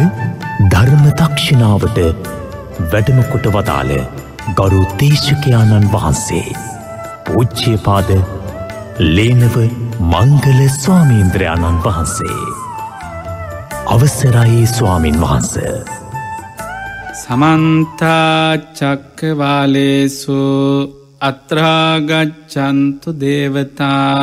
අද ධර්ම තක්ෂිණාවට වැඩමකොට වදාළ ගරු තේශකයාණන් වහන්සේ පූච්චයපාද ලේනව මංගල ස්වාමීන්ද්‍රයාණන් වහන්සේ. අවසරයේ ස්වාමින් වහන්ස. සමන්තාචක්කවාලේසු අත්‍රාගච්චන්තු දේවතා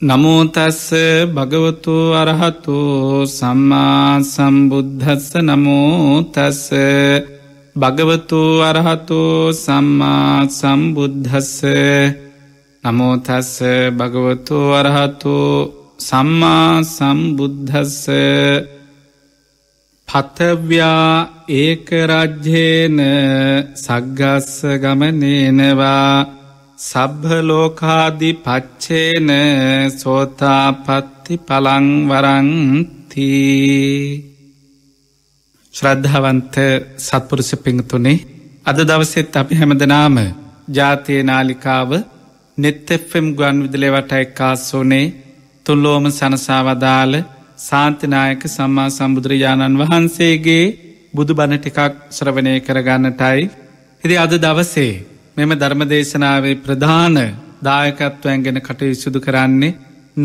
නමෝතස්ස භගවතු අරහතු සම්මා සම්බුද්ධස්ස නමෝතස්ස භගවතු අරහතු සම්මා සම්බුද්ධස්ස නමෝතස්ස භගවතු අරහතු සම්මා සම්බුද්ධස්ස පතව්‍යා ඒකරජ්‍යේන සග්ගස්ස ගමනේනවා සබ්හලෝකාදි පච්චේන සෝතාපත්ති පළංවරංති ශ්‍රද්ධාවන්ත සත්පුරුෂ පිංතුනේ අද දවසෙත් අපි හැමදනාම ජාතිය නාලිකාව නෙත්තෙෆ්ෆෙම් ගුවන් විදලෙවට එක්කාස්සෝනේ තුල්ලෝම සනසාවදාල සාන්තිනායක සම්මා සම්බුදුරජාණන් වහන්සේගේ බුදු බණ ටිකක් ශ්‍රවණය කරගන්නටයි. හිදි අද දවසේ මෙම ධර්මදේශනාවේ ප්‍රධාන දායකත්වයන් ගැන කටයුසුදු කරන්නේ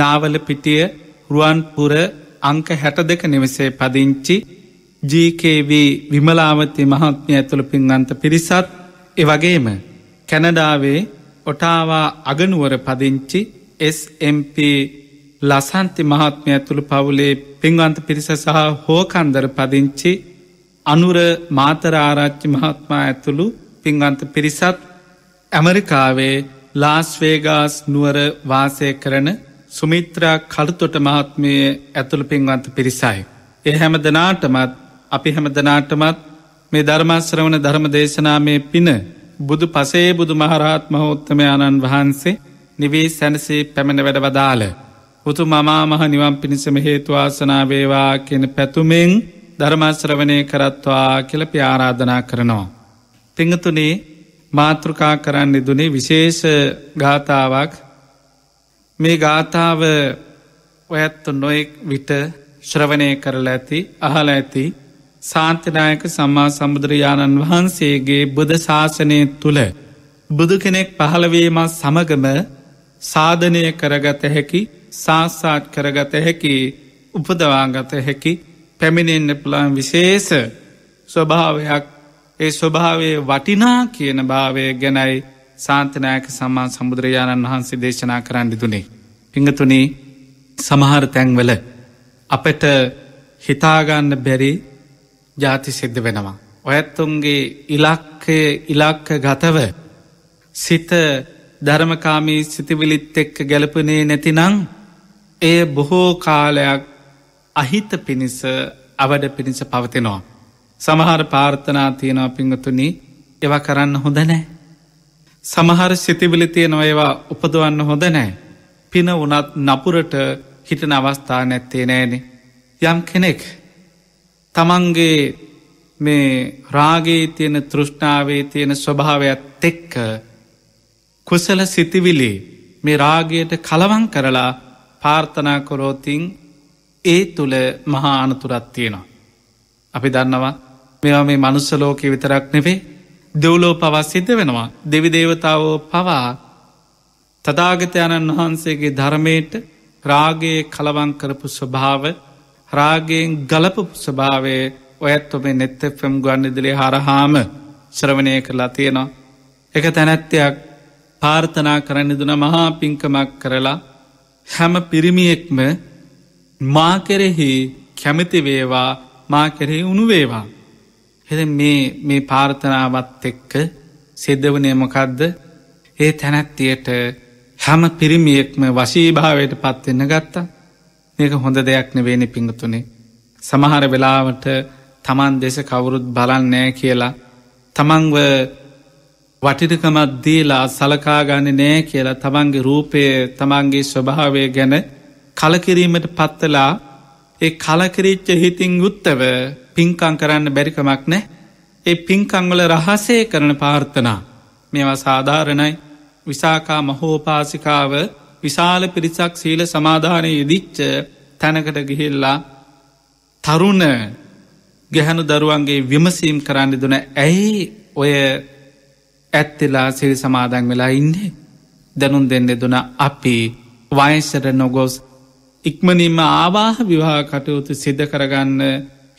නාවල පිටිය රුවන්පුර අංක හැට දෙක නිවසේ පදිංචි ජීකේව විමලාවති මහත්මය ඇතුළ පින්වන්ත පිරිසත් එවගේම කැනඩාවේ ඔටාවා අගනුවර පදිංචි SMP ලසන්ති මහත්මය ඇතුළු පවුලේ පින්වන්ත පිරිස සහ හෝකන්දර පදිංචි අනුර මාතරආරච්චි මහත්මා ඇතුළු පින්වන්ත පිරිසත් ඇමරිකාවේ ලාස්වේගාස් නුවර වාසය කරන සුමිත්‍රා කළුතොට මහත්මය ඇතුළු පින්වන්ත පිරිසයි. ඒ හැම දෙනාටමත් අපි හැම දෙනාටමත් මේ ධර්මාශ්‍රවන ධර්ම දේශනාමය පින බුදු පසේ බුදු මහරහත් මහෝත්තමයාණන් වහන්සේ නිවී සැනසී පැමණ වැඩ වදාළ. උතු මමා මහ නිවම් පිණිසම හේතුවාසනාවේවා කියෙන පැතුමෙන් ධර්මාශ්‍රවනය කරත්වා කියල ප්‍යාරාධනා කරනවා. පිංහතුනේ මාතෘකා කරන්න දුනේ විශේෂ ගාථාවක් මේ ගාථාව ඔයත්තු නොයෙක් විට ශ්‍රවණය කරල ඇති අහල ඇති සාන්තනායක සම්මා සම්බුදුරජාණන් වහන්සේගේ බුද ශාසනය තුළ බුදු කෙනෙක් පහළවීමත් සමගම සාධනය කරගත හැකි සාස්සාත් කරගත හැකි උපදවාගත හැකි පැමිණෙන්න්න පුළන් විශේෂ ස්වභාවයක් ඒ ස්වභාවේ වටිනා කියන භාවය ගැනයි සාන්තනෑක සම්මා සම්බුදුරජාණන් වහන්සේ දේශනා කරන්නඩිතුනේ. පිංහතුනේ සමහර තැන්වල අපට හිතාගන්න බැරි ජාති සිද්ධ වෙනවා. ඔයත්තුන්ගේ ඉලක්කය ඉලක්ක ගතව සිත ධර්මකාමී සිතිවිලිත් එක්ක ගැලපනේ නැතිනං ඒ බොහෝ කාලයක් අහිත පිණිස අවඩ පිණිස පවතිනවා. සමහර පාර්ථනා තියෙනවා පිංගතුනි ඒවා කරන්න හොඳ නෑ. සමහර සිතිවිලි තියෙනවා ඒවා උපදුවන්න හොඳ නෑ. පින වනත් නපුරට හිටන අවස්ථා නැත්තේ නෑනෙ. යම් කෙනෙක් තමන්ගේ මේ රාගේ තියෙන තෘෂ්ණාවේ තියෙන ස්වභාවයක් එෙක්ක කුසල සිතිවිලි මේ රාගයට කලවන් කරලා පාර්ථනා කොරෝතින් ඒ තුළ මහා අනතුරත් තියෙනවා. අපි දන්නවා මෙවා මේ මනුස්සලෝකෙ විතරක් නෙවේ දෙව්ලෝ පවස් සිද්ධ වෙනවා. දෙවිදේවතාවෝ පවා තදාගතයණන් වහන්සේගේ ධර්මයට රාගයේ කලවන් කරපු ස්වභාව රාගයෙන් ගලපු ස්වභාවේ ඔයත් ඔබේ නෙත්තෆම් ගුවන් ඉදිලේ හරහාම ශ්‍රවණය කරලා තියෙනවා. එක තැනැත්තයක් පාර්ථනා කරන්න දුන මහා පිංකමක් කරලා හැම පිරිමියෙක්ම මා කෙරෙහි කැමතිවේවා මා කෙරෙහි උනුවේවා. හෙ මේ මේ පාර්ථනාවත් එක්ක සිද්ධවනය මොකක්ද ඒ තැනැත්තියට හැම පිරිමියෙක්ම වශීභාවයට පත්වෙන්න ගත්තා මේක හොඳ දෙයක් නෙවෙනි පිඟතුනේ. සමහර වෙලාවට තමන් දෙස කවුරුත් බලන්නෑ කියලා තමන්ව වටිටකමත් දීලා සලකාගන්න නෑ කියලා තමන්ගේ රූපය තමන්ගේ ස්වභාවය ගැන කලකිරීමට පත්තලා ඒ කලකිරිච්ච හිතින් ගුත්තව පින්කං කරන්න බැරිකමක් නෑ ඒ පින්කංවල රහසේ කරන පාර්ථනා මෙවා සාධාරණයි විසාකා මහෝපාසිකාව විශාල පිරිසක් සීල සමාධානය යෙදිච්ච තැනකට ගිහිල්ලා තරුණ ගැහැනු දරුවන්ගේ විමසීම් කරන්න දුන ඇයි ඔය ඇත්තෙලා සිල් සමාදන් වෙලා ඉන්නේ දැනුම් දෙන්න දුන අපි වයසර නොගොස් ඉක්මනින්ම ආවාහ විවාහ කටයුතු සිද්ධ කරගන්න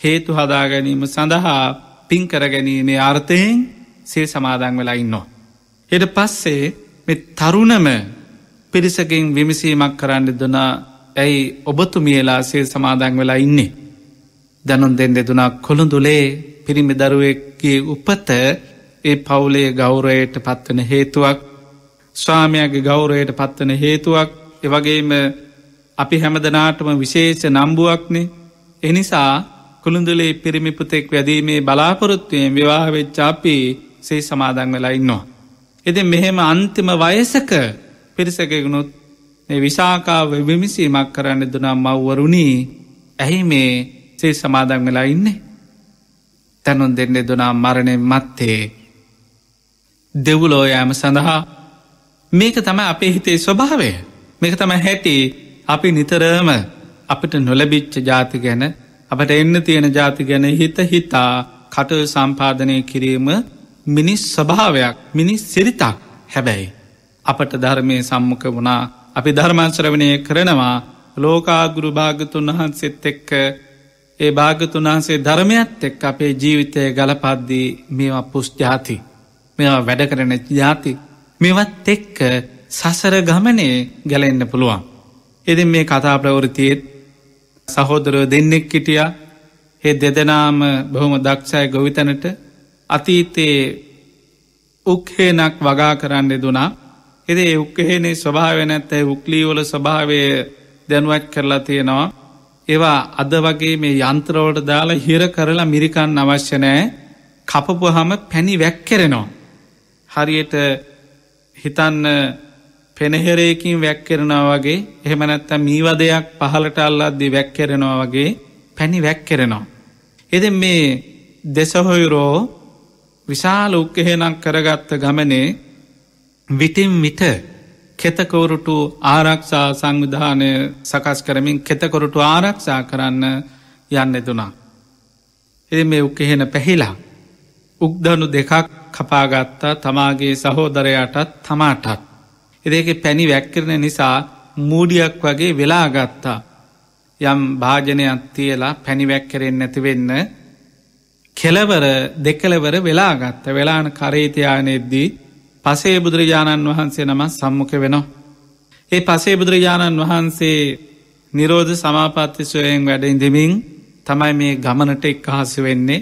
හේතු හදාගැනීම සඳහා පින් කරගැනීමේ අර්ථයෙන් සේ සමාදං වෙලා ඉන්නවා. එට පස්සේ මෙ තරුණම පිරිසකින් විමසීමක් කරන්න දෙනා ඇයි ඔබතුමියලා සේ සමාදං වෙලා ඉන්නේ. දැනුන් දෙෙන් දෙදුනා කොළුඳුලේ පිරිමි දරුවක්ගේ උපත ඒ පවුලේ ගෞරයට පත්වන හේතුවක් ස්වාමයගේ ගෞරයට පත්වන හේතුවක් එවගේම අපි හැමදනාටම විශේෂ නම්බුවක්නේ එනිසා කුළුඳුලේ පිරිමිපුතෙක් වැදීමේ බලාපොරොත්තුවයෙන් විවාහවෙච්චාපි සේ සමාදං වෙලා ඉන්නවා. එද මෙහෙම අන්තිම වයසක පිරිසකෙගුණුත් විශාකාව විමිසීමක් කරන්න දුනම් මව්වරුණි ඇහි මේ සේ සමාදං වෙලා ඉන්නේ. තැනුන් දෙන්නෙ දුනා මරණය මත්තේ. දෙව්ලෝ යෑම සඳහා මේක තම අපේ හිතේ ස්වභාවය මේක තම හැටි අපි නිතරම අපිට නොලබිච්ච ජාති ගැන අපට එන්න තියෙන ජාති ගැන හිත හිතා කටය සම්පාධනය කිරීම මිනිස් ස්වභාවයක් මිනිස් සිරිතක් හැබැයි. අපට ධර්මය සම්මක වුණා අපි ධර්මාංශ්‍රවණය කරනවා ලෝකාගුරු භාගතුන් වහන්සෙත් එක්ක ඒ භාගතුන් වහන්සේ ධර්මයත් එක් අපේ ජීවිතය ගලපද්දී මේවා පුෂ්ජාති මෙවා වැඩ කරන ජාති මෙවත් එක්ක සසර ගමනේ ගැලෙන්න්න පුළුවන්. එදින් මේ කතා ප්‍රවෘතියත් සහෝදරෝ දෙන්නෙක් හිටියා ඒ දෙදෙනාම බොහොම දක්ෂය ගොවිතැනට අතීතයේ උක්හේනක් වගා කරන්න දුනා එදේ උක්කහෙනේ ස්වභාව නැත්ත උක්ලීවල ස්වභාවය දැනුවත් කරලා තියෙනවා ඒවා අද වගේ මේ යන්ත්‍රවලට දාලා හිර කරලා මිරිකන් අවශ්‍යනෑ කපපුහම පැණි වැැක්කෙරෙනවා. හරියට හිතන්න පෙනහෙරයකින් වැැක්කෙරෙනවා වගේ එහෙමනැත්තම් මීවදයක් පහලට අල්ලද්දී වැැක්කෙරෙනවා වගේ පැණි වැැක්කෙරෙනවා. එද මේ දෙසහොයුරෝ විශාල උක්කහෙනක් කරගත්ත ගමනේ විටිම් විට කෙතකොරුටු ආරක්ෂා සංවිධානය සකස් කරමින් කෙතකොරුටු ආරක්ෂා කරන්න යන්න එතුනා. එ මේ උක්කහෙන පැහිලා. උක්දනු දෙකක් කපාගත්තා තමාගේ සහෝදරයටත් තමාටත්. එදක පැණි වැැක්කරන නිසා මූඩියක් වගේ වෙලා ගත්තා. යම් භාජනයක් තියලා පැණිවැක්කරෙන් නැතිවෙන්න කෙලවර දෙකලවර වෙලාගත්ත වෙලාන කරේතියානෙද්දී පසේ බුදුරජාණන් වහන්සේ නම සම්මුඛ වෙනවා. ඒ පසේ බුදුරජාණන් වහන්සේ නිරෝධ සමාපත්ති සොයෙන් වැඩ ඉඳමින් තමයි මේ ගමනට එක් අහස වෙන්නේ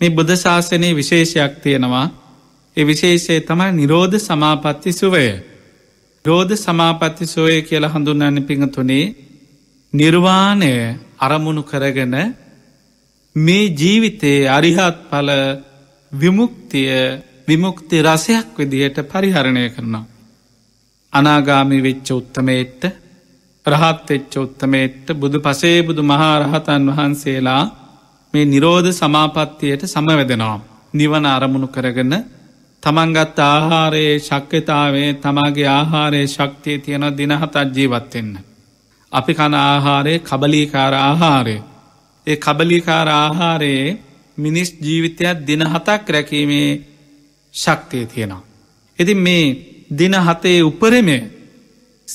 මේ බුද්ධ ශාසනයේ විශේෂයක් තියෙනවා ඒ විශේෂය තමයි නිරෝධ සමාපත්ති සුවය. රෝධ සමාපත්ති සෝය කියලා හඳුන්නන්න පිඟතුනේ නිර්වාණය අරමුණු කරගෙන මේ ජීවිතයේ අරිහත් පල විමුක්තිය විමුක්ති රසයක් විදිහයට පරිහරණය කරනවා. අනාගාමි වෙච්ච උත්තමේට්ට රහත් එච්ච උත්තමේට්ට බුදු පසේ බුදු මහා රහතන් වහන්සේලා මේ නිරෝධ සමාපත්තියට සමවැදෙනවා. නිවන අරමුණු කරගන්න තමන්ගත් ආහාරයේ ශක්්‍යතාවේ තමාගේ ආහාරයේ ශක්තිය තියෙන දිනහතත් ජීවත්වෙන්න. අපි කන ආහාරයේ කබලීකාර ආහාරය. ඒ කබලිකාර ආහාරයේ මිනිස් ජීවිතයක් දින හතක් රැකීමේ ශක්තිය තියෙනවා. එති මේ දින හතේ උපරමය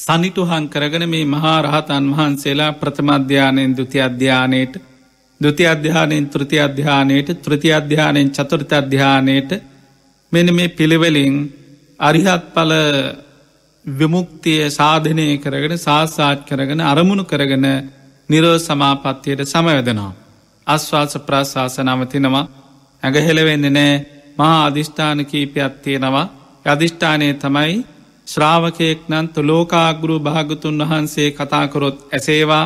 සනිටුහන් කරගන මේ මහා රහතන් වහන්සේලා ප්‍රථමධ්‍යානයෙන් දුති අධ්‍යානයට දුති අධ්‍යානයෙන් තෘති අධ්‍යානයට තෘති අධ්‍යානයෙන් චතුරිත අධ්‍යානයට මෙන මේ පිළිවෙලින් අරිහත් පල විමුක්තිය සාධනය කරගෙන සාත්සාත් කරගෙන අරමුණු කරගෙන නිරෝ සමාපත්තියට සමයදනවා. අස්වාස ප්‍රාශාසනමතිනවා ඇඟහෙළවෙන්න නෑ මහා අධිෂ්ඨාන කීපයක්තියෙනවා අධිෂ්ඨානය තමයි ශ්‍රාවකයෙක් නන්තු ලෝකාගුරු භාගතුන් වහන්සේ කතාකොරොත් ඇසේවා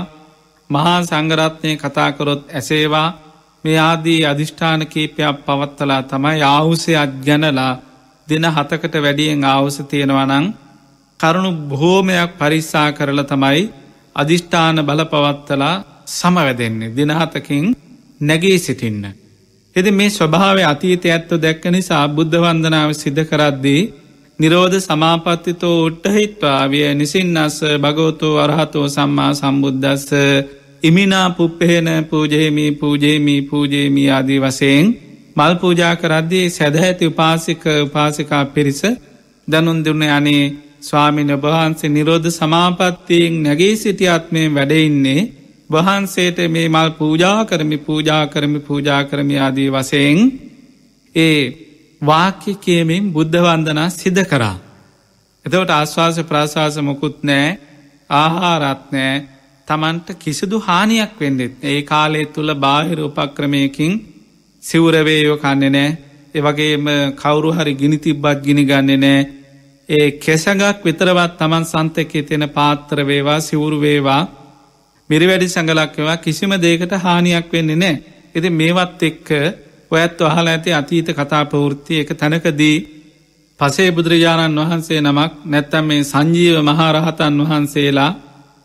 මහා සංගරත්නය කතාකොරොත් ඇසේවා මේ ආදී අධිෂ්ඨාන කීපයක් පවත්තලා තමයි ආවුසේ අධ්‍යනලා දෙන හතකට වැඩියෙන් ආවුස තියෙනවනං කරුණු බොහෝමයක් පරිස්සා කරලා තමයි අධිෂ්ඨාන බලපවත්තලා සමවැදෙන්නේ දිනහතකින් නැගේ සිටින්න. එද මේ ස්වභාව අතීත ඇත්තු දැක්ක නිසා බුද්ධ වන්දනාව සිද්ධ කරද්දී නිරෝධ සමාපත්තිතෝ උට්ටහිත්වා විය නිසින්නස භගෝතෝ අරහතෝ සම්මා සම්බුද්ධස්ස ඉමිනා පුප්පහෙන පූජෙමී පූජේමී පූජේමී ආදී වසයෙන් මල් පූජා කරද්දී සැදැහැති උපාසික උපාසිකා පිරිස දනුන් දුන්න අනේ ස්වාමින වහන්සේ නිරෝධ සමාපත්තියෙන් නැගේ සිටියත්මයෙන් වැඩඉන්නේ වහන්සේට මේ මල් පූජා කරමි පූජා කරමි පූජා කරමි ආදී වසයෙන් ඒ වාක්‍ය කියමින් බුද්ධවන්දනා සිද කරා. එතවට ආශවාස ප්‍රාශවාස මොකුත් නෑ ආහාරත් නෑ තමන්ට කිසිදු හානියක් වෙන්නෙත් ඒ කාලය තුළ බාහිර උපක්‍රමයකින් සිවරවේයෝ කන්නේ නෑ ඒවගේම කවුරු හරි ගිනි තිබ්බත් ගිනි ගන්නේ නෑ ඒ කෙසඟක් විතරවත් තමන් සන්තකේ තියෙන පාත්‍රවේවා සිවුරුවේවා මිරිවැඩි සඟලක්වා කිසිම දේකට හානියක් වෙන්නේ නෑ එති මේවත් එක්ක ඔයත් වහල ඇති අතීත කතාපවෘත්ති එක තැනකදී පසේ බුදුරජාණන් වහන්සේ නමක් නැත්තම් මේ සංජීව මහාරහතන් වහන්සේලා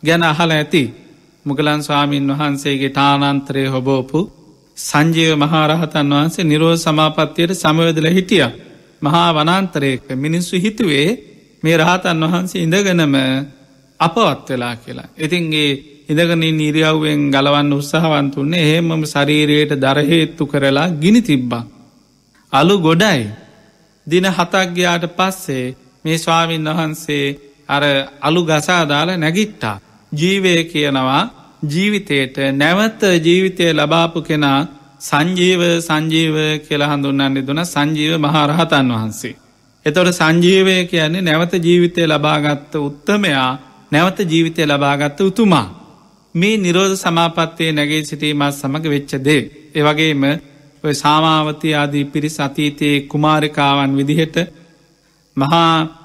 ගැන අහල ඇති මුගලන් ස්වාමීන් වහන්සේගේ ටානන්ත්‍රය හොබෝපු සංජීව මහාරහතන් වහන්සේ නිරෝ සමාපත්තියට සමයදල හිටිය. මහා වනන්තරයක මිනිස්සු හිතුවේ මේ රහතන් වහන්සේ ඉඳගනම අපවත් වෙලා කියලා. ඉතින්ගේ ඉඳගනින් නිරියව්වෙන් ගලවන්න උත්සාහවන්ත වන්නේ එහෙමම ශරීරයට දරහේත්තු කරලා ගිනි තිබ්බා. අලු ගොඩයි දින හතක්ගයාට පස්සේ මේ ස්වාමීන් වහන්සේ අර අලු ගසාදාල නැගිට්ටා. ජීවය කියනවා ජීවිතයට නැවත්ත ජීවිතය ලබාපු කෙනා සංජීව සංජීව කියලා හඳුන්නන්නේ දුන සංජීව මහරහතන් වහන්සේ. එතොට සංජීවය කියන්නේ නැවත ජීවිතය ලබාගත්ත උත්තමයා නැවත ජීවිතය ලබාගත්ත උතුමා. මේ නිරෝධ සමාපත්තයේ නැගේ සිටීමත් සමඟ වෙච්චදේ. එවගේම ඔය සාමාවතය ආදී පිරි සතීතයේ කුමාරිකාවන් විදිහට මහා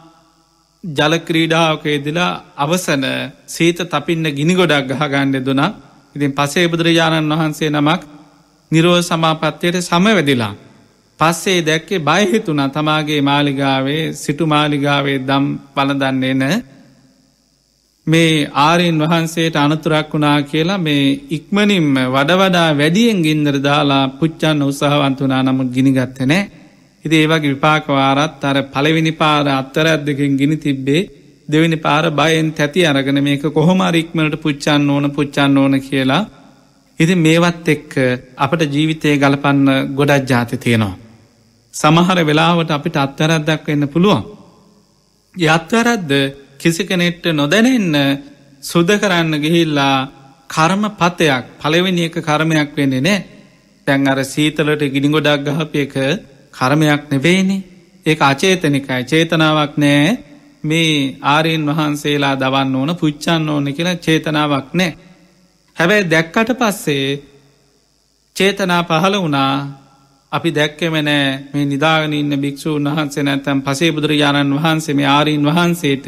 ජලක්‍රීඩාවක යෙදලා අවසන සේත තපින්න ගිනිගොඩක් ගහගණ්ඩ දුනා ඉතින් පසේ බුදුරජාණන් වහන්සේ නමක් නිරෝ සමාපත්වයට සමවැදිලා. පස්සේ දැක්කේ බයහිතුනා තමාගේ මාලිගාවේ සිටු මාලිගාවේ දම් පලදන්නේ නෑ. මේ ආරයෙන් වහන්සේට අනතුරක් වුණා කියලා මේ ඉක්මනින්ම වඩවඩා වැඩියෙන් ගින්දර දාලා පුච්චන්න උත්සාහවන්තුනා නමුත් ගිනිගත්තනෑ හිද ඒවගේ විපාකවාරත් අර පලවෙනි පාර අත්තරත් දෙකින් ගිනි තිබ්බේ දෙවිනි පාර බයෙන් තැති අරගෙන මේක කොහොම රික්මලට පුච්චන්න ඕන පුච්චන්න ඕන කියලා. ඉති මේවත් එක්ක අපට ජීවිතය ගලපන්න ගොඩක් ජාති තියෙනවා. සමහර වෙලාවට අපිට අත්තරද්දක් වෙන්න පුළුවන්. යත්වරද්ද කිසි කෙනෙට්ට නොදැනෙන්න සුද කරන්න ගිහිල්ලා කර්ම පතයක් පලවෙනි එක කර්මයක් වෙන්නේ නෑ තැන් අර සීතලට ගිනිගොඩක් ගහපයක කර්මයක් නෙබේනි ඒ අචේතනිකයි චේතනාවක් නෑ මේ ආරයෙන් වහන්සේලා දවන්න ඕන පුච්චන්න ඕන කියලා චේතනාවක් නෑ. හැබැයි දැක්කට පස්සේ චේතනා පහළ වුණා අපි දැක්කෙමනෑ මේ නිදාගනින්න භික්‍ෂූන් වහන්සේ නැතැම් පසේ බුදුරජාණන් වහන්සේ මේ ආරීන් වහන්සේට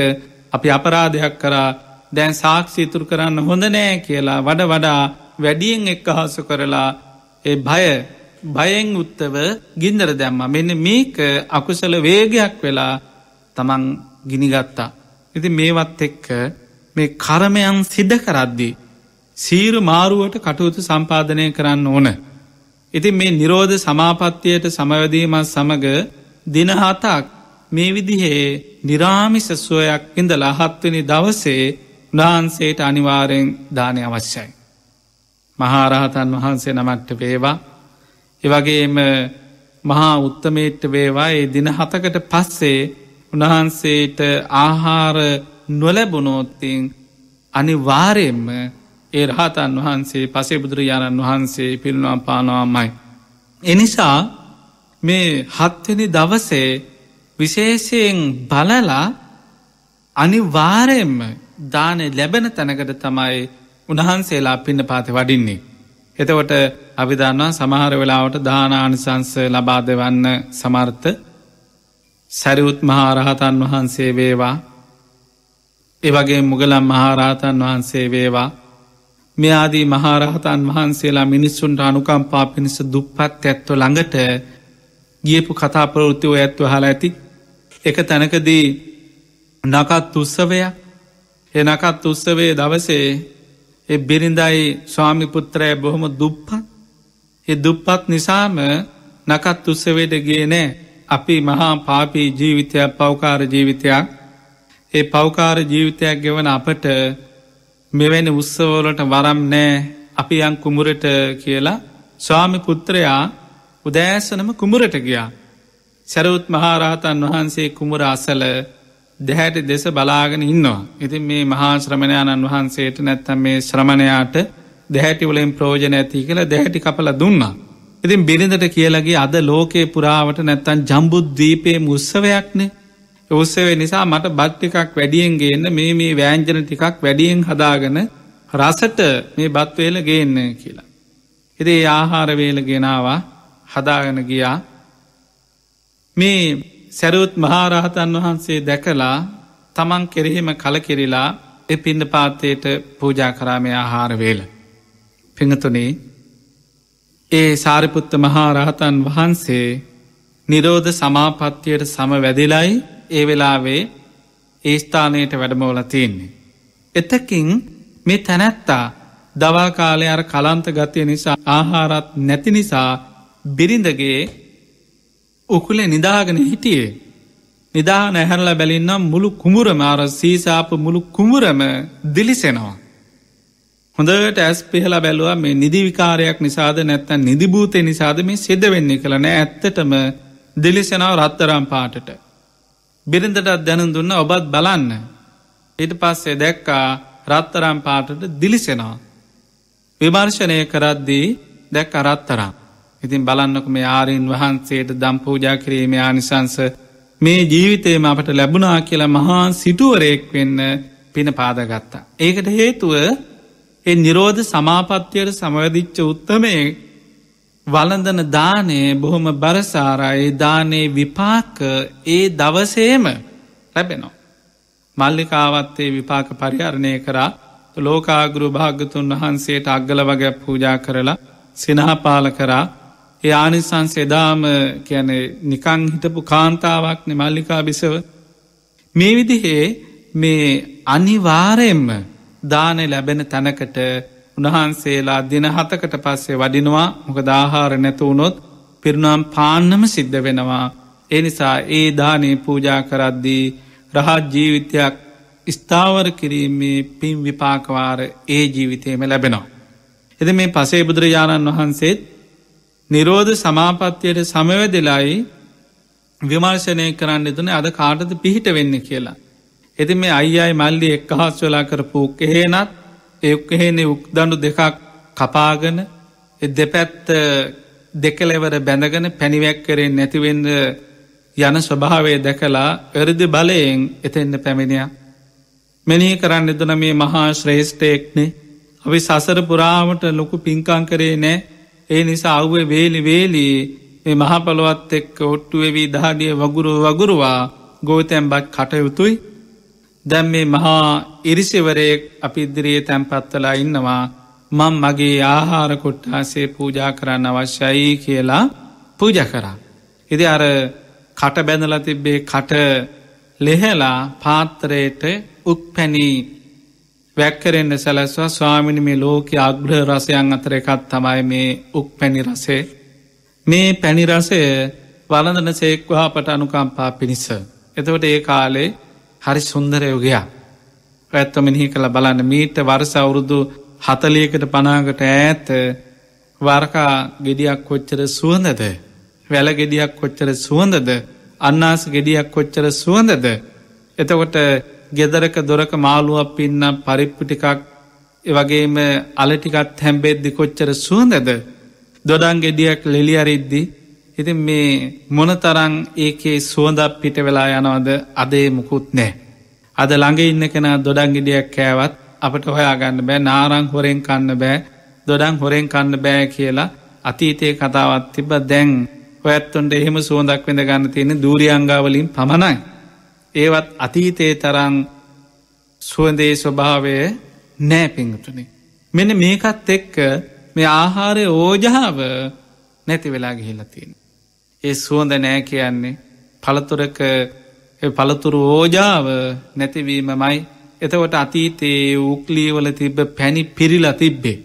අපි අපරාධයක් කරා දැන් සාක්ෂිතුර කරන්න හොඳ නෑ කියලා වඩ වඩා වැඩියෙන් එක්ක හසු කරලා ඒ භය බයෙන් උත්තව ගින්දර දැම්ම මෙන්න මේක අකුසල වේගයක් වෙලා තමන් ගිනිගත්තා. ඉති මේවත් එක්ක මේ කරමයන් සිද්ධ කරද්දී. සීරු මාරුවට කටයුතු සම්පාධනය කරන්න ඕන. ඉති මේ නිරෝධ සමාපත්තියට සමවදීමත් සමඟ දිනහතාක් මේ විදිහේ නිරාමිස සුවයක් ඉඳ ලහත්වනි දවසේ උනාහන්සේට අනිවාරයෙන් දානය අවශ්‍යයි. මහාරහතන් වහන්සේ නමට්ට පේවා එවගේම මහා උත්තමේට්ට වේවා ඒ දින හතකට පස්සේ උණහන්සේට ආහාර නොලැබුණෝත්තිං අනිවාරයෙන්ම ඒ රහතන් වහන්සේ පසේ බුදුරජාණන් වහන්සේ පිල්නවා පානවාමයි. එනිසා මේ හත්වනි දවසේ විශේෂයෙන් බලලා අනිවාරයෙන්ම දානය ලැබෙන තැනකට තමයි උණහන්සේලා පින්න පාත වඩින්නේ. එතකොට අවිධන්නවා සමහර වෙලාවට දානානිසංස ලබාදවන්න සමර්ථ සැරියුත් මහාරහතන් වහන්සේ වේවා එවගේ මුගලම් මහාරහතන් වහන්සේ වේවා මේ ආදී මහාරහතන් වහන්සේලා මිනිස්සුන්ට අනුකම්පා පිණිස දුප්පත් ඇත්ව ළඟට ගියපු කතාපරෘතිව ඇත්ව හලා ඇති එක තැනකදී නකත් උත්සවයක් එනකත් උත්සවේ දවසේ ඒ බිරිඳයි ස්වාමිපුත්‍රය බොහොම දුප්පත් ඒ දුප්පත් නිසාම නකත් උත්සවයට ගේ නෑ අපි මහා පාපී ජීවිතයක් පවකාර ජීවිතයක් ඒ පවකාර ජීවිතයක් ගෙවන අපට මෙවැනි උත්සවෝලට වරම් නෑ අපි යන් කුමුරට කියලා ස්වාමි පුත්‍රයා උදෑසනම කුමුරට ගියා සැරවුත් මහාරහතන් වහන්සේ කුමර අසල දෙහැට දෙස බලාගෙන ඉන්නවා. ඉතින් මේ මහා ශ්‍රමණයණන් වහන්සේට නැත්තම් මේ ශ්‍රමණයාට දැහැටිවලෙන් ප්‍රෝජන ඇති කියලා දැහැටි කපල දුන්නා. ඉතින් බිරිඳට කියලගේ අද ලෝකයේ පුරාවට නැත්තන් ජම්බුද්දීපය මුස්සවයක්නේ. උත්සවේ නිසා මට බත්්ටිකක් වැඩියෙන් ගේන්න මේ මේ වෑංජන ටිකක් වැඩියෙන් හදාගන රසට මේ බත්වේල ගේන්න කියලා. එදේ ආහාරවේල ගෙනවා හදාගෙන ගියා මේ සැරයුත් මහාරහතන් වහන්සේ දැකලා තමන් කෙරෙහෙම කලකිරිලා එ පින්ඩ පාත්තයට පූජා කරාමය ආහාරවේල. පිඟතුනේ ඒ සාරිපුත්ත මහාරහතන් වහන්සේ නිරෝධ සමාපත්තියට සම වැදිලයි ඒ වෙලාවේ ඒ ස්ථානයට වැඩමෝල තියන්නේ. එතකින් මේ තැනැත්තා දවාකාලය අර කලන්ත ගතිය නිසා ආහාරත් නැති නිසා බිරිඳගේ උකුලේ නිදාගෙන හිටියේ. නිදාන ඇහැරල බැලින්නම් මුළු කුමරම අර සීසාප මුළු කුමරම දිලිසෙනවා. හොඳට ඇස් පෙහලා බැලුව මේ නිදිවිකාරයක් නිසාද නැත්තන් නිදිභූතය නිසාද මේ සිද වෙන්නේ කළ නෑ ඇත්තටම දිලිසෙනාව රත්තරම් පාටට. බිරිඳටත් දැනුන් දුන්න ඔබත් බලන්න. ඊට පස්සේ දැක්කා රත්තරම් පාටට දිලිසෙනවා. විමර්ශනය කරද්දී දැක් අරත්තරම්. ඉතින් බලන්නක මේ ආරයෙන් වහන්සේට දම් පූජා කිරීම ආනිසංස මේ ජීවිතයම අපට ලැබුණා කියලා මහාන් සිටුවරයෙක් වෙන්න පින පාදගත්තා. ඒකට හේතුව එ නිරෝධ සමාපත්්‍යයට සමවදිච්ච උත්තමයෙක් වලඳන දානය බොහොම බරසාරයේ දානයේ විපාක ඒ දවසේම ලැබෙනවා. මල්ලිකාවත්තේ විපාක පරිහරණය කරා ලෝකාගුරු භාගතුන් වහන්සේට අග්ගල වගැ පූජා කරලා සිනහපාල කරා යානිසං සෙදාම කියන නිකං හිතපු කාන්තාවක් නිමල්ලිකා බිසව මේ විදිහේ මේ අනිවාරයෙන්ම දානය ලැබෙන තැනකට උණහන්සේලා දින හතකට පස්සේ වඩිනවා මොක දාහාර නැතුවුණොත් පිරුණම් පාන්නම සිද්ධ වෙනවා එනිසා ඒ දානය පූජා කරද්දී රහත් ජීවිතයක් ස්ථාවර කිරීමේ පින් විපාකවාර ඒ ජීවිතයම ලැබෙනවා. එද මේ පසේ බුදුරජාණන් වහන්සේත් නිරෝධ සමාපත්තියට සමවැදලායි විමර්ශනය කරන්න එතුන අද කාටද පිහිට වෙන්න කියලා. එති මේ අයියි මල්ලි එක් අහස් වෙලා කරපු එහෙනත් එක්කහෙන්නේ උක්දඩු දෙකක් කපාගන දෙපැත් දෙකලෙවර බැඳගෙන පැණිවැක් කරෙන් නැතිවෙන්ද යන ස්වභාවය දැකලා වැරදි බලයෙන් එතෙන්න පැමිණිය. මෙනිහි කරන්න එදන මේ මහා ශ්‍රේෂ්ඨයෙක්නේ අපි සසර පුරාවට ලොකු පින්කංකරේ නෑ ඒ නිසා අව්ව වේලි වේලී මහපළොවත් එක්ක ඔට්ටුවවී දහඩිය වගුරු වගුරුවා ගෝතැම්බක් කටයුතුයි දැම් මේ මහා ඉරිසිවරයෙක් අපි ඉදිරියේ තැන්පත්වලා ඉන්නවා මං මගේ ආහාර කොට්ටාසේ පූජා කරන්න අවශ්‍යයි කියලා පූජ කරා. ඉදි අර කට බැඳල තිබ්බේ කට ලෙහෙලා පාත්‍රයට උක් පැණී වැැක්කරෙන්න්න සැලැස්වා ස්වාමිනි මේ ලෝක අග්‍රහ රසයන් අතර එකත් තමයි මේ උක් පැණිරසේ. මේ පැණිරසය වලඳන සේක්වහා පට අනුකම්පා පිණිස. එතවට ඒ කාලේ හරි සුන්දරයෝගයා. පැත්වමිනිහි කළ බලන්න මීට වර්ස අවුරුදු හතලියකට පනාගට ඇත වර්කා ගෙඩියක් කොච්චර සුවඳද. වැල ගෙඩියක් කොච්චර සුවඳද අන්නාස ගෙඩියක් කොච්චර සුවඳද. එතකොට ගෙදරක දොරක මාළුවක් පින්න පරිප්පු ටිකක් වගේම අලටිකත් හැම්බෙද්දි කොච්චර සුවඳද දොඩන් ගෙඩියක් ලෙලි අරිද්දි ඉති මේ මොනතරං ඒකේ සුවඳක් පිට වෙලා යනවද අදේ මුකුත් නෑ. අද ළඟ ඉන්න කෙන දොඩන් ගෙඩියක් කෑවත් අපට හොයාගන්න බෑ නාරං හොරෙන් කන්න බෑ දොඩන් හොරෙන් කන්න බෑ කියලා අතීතය කතාවත් තිබ දැන් ඔයත්තොන්ට එහෙම සුවඳක් වෙඳ ගන්න තියෙන දූරියංගාවලින් පමණයි. ඒවත් අතීතයේ තරන් සුවදේ ස්වභාවය නෑ පිංගතුනේ. මෙන මේකත් එක්ක මේ ආහාරය ඕජාව නැති වෙලා ගිහිල්ලා තියෙන. ඒ සුවඳ නෑ කියන්නේ පළතුරක පළතුරු ඕජාව නැතිවීම මයි එතකොට අතීතයේ උක්ලීවල තිබ්බ පැණි පිරිලා තිබ්බේ.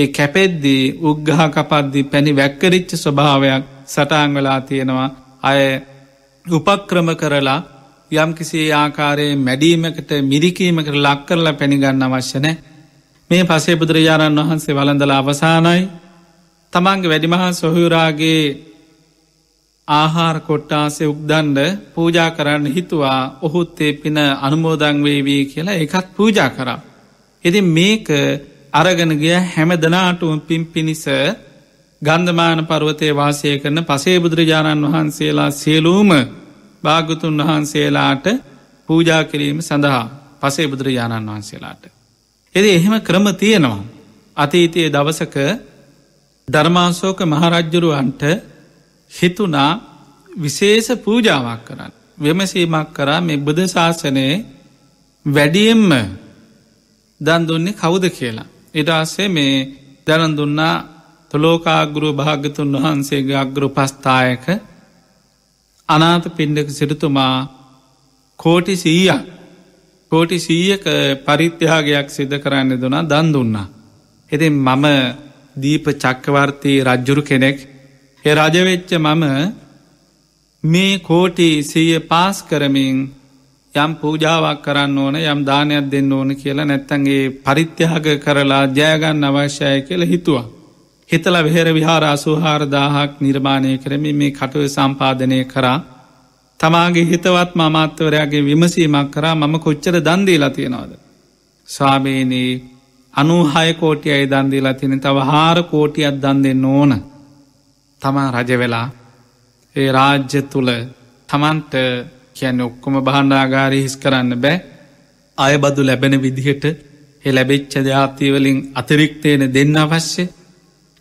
ඒ කැපෙද්දී උග්ගහ කපද්දි පැණි වැක්කරිච්ච ස්වභාවයක් සටාංගලා තියෙනවා අය උපක්‍රම කරලා යම්කිසේ ආකාරයේ මැඩීමකට මිරිකීමකට ලක් කරලා පැණිගන්න අවශ්‍යනෑ මේ පසේ බුදුරජාණන් වහන්සේ වළඳල අවසානයි තමන්ගේ වැඩිමහා සොහයුරාගේ ආහාර කොට්ටාසේ උක්දන්ඩ පූජා කරන්න හිතුවා ඔහුත් ඒ පින අනුමෝදංවේවී කියලා එකත් පූජා කරා. එති මේක අරගෙනගිය හැම දනාටුම් පින් පිණිස ගන්ධමාන පර්වතය වාසය කරන පසේ බුදුරජාණන් වහන්සේලා සියලූම භාගතුන් වහන්සේලාට පූජා කිරීම සඳහා පසේ බුදුරජාණන් වහන්සේලාට. එදි එහෙම ක්‍රම තියෙනවා. අතීතයේ දවසක ධර්මාසෝක මහරජ්ජුරුවන්ට හිතුනා විශේෂ පූජාවක් කරන්න. වෙමසීමක් කරා මේ බුද ශාසනයේ වැඩියෙන්ම දන් දුන්නේ කවුද කියලා. ඉටාස්සේ මේ දැන දුන්නා තුළෝකාගුරු භාගතුන් වහන්සේගේ අග්‍රු පස්ථායක අනාත පින්ඩක සිරතුමා කෝටි සීය කෝටි සීයක පරිත්‍යයාගයක් සිද්ධ කරන්න දුනා දන් දුන්නා. එතින් මම දීප චක්කවර්තී රජ්ජුරු කෙනෙක් එ රජවෙච්ච මම මේ කෝටි සීය පාස් කරමින් යම් පූජාවක් කරන්න ඕන යම් දානයක් දෙන්න ඕන කියලා නැත්තන්ගේ පරිත්‍යහග කරලා ජයගන්න අවශ්‍යය කියල හිතුවා. හිතල වෙහෙර විහාර අසුහාරදාහක් නිර්මාණය කරමින් මේ කටුව සම්පාධනය කරා තමාගේ හිතවත් මමාත්‍යවරයාගේ විමසීමක් කරා මම කොච්චර දන්දී ලතියෙනවාද. ස්වාමීනී අනුහාය කෝටිය අයි දන්දී ලතින තව හාර කෝටියත් දන් දෙන්න ඕන තමා රජවෙලා ඒ රාජ්‍ය තුළ තමන්ට කියන්න ඔක්කොම බහණ්ඩාගාරය හිස් කරන්න බෑ අයබදු ලැබෙන විදිහට එ ලැබෙච්ච ජාතිවලින් අතිරික්තයෙන දෙන්න අවශ්‍ය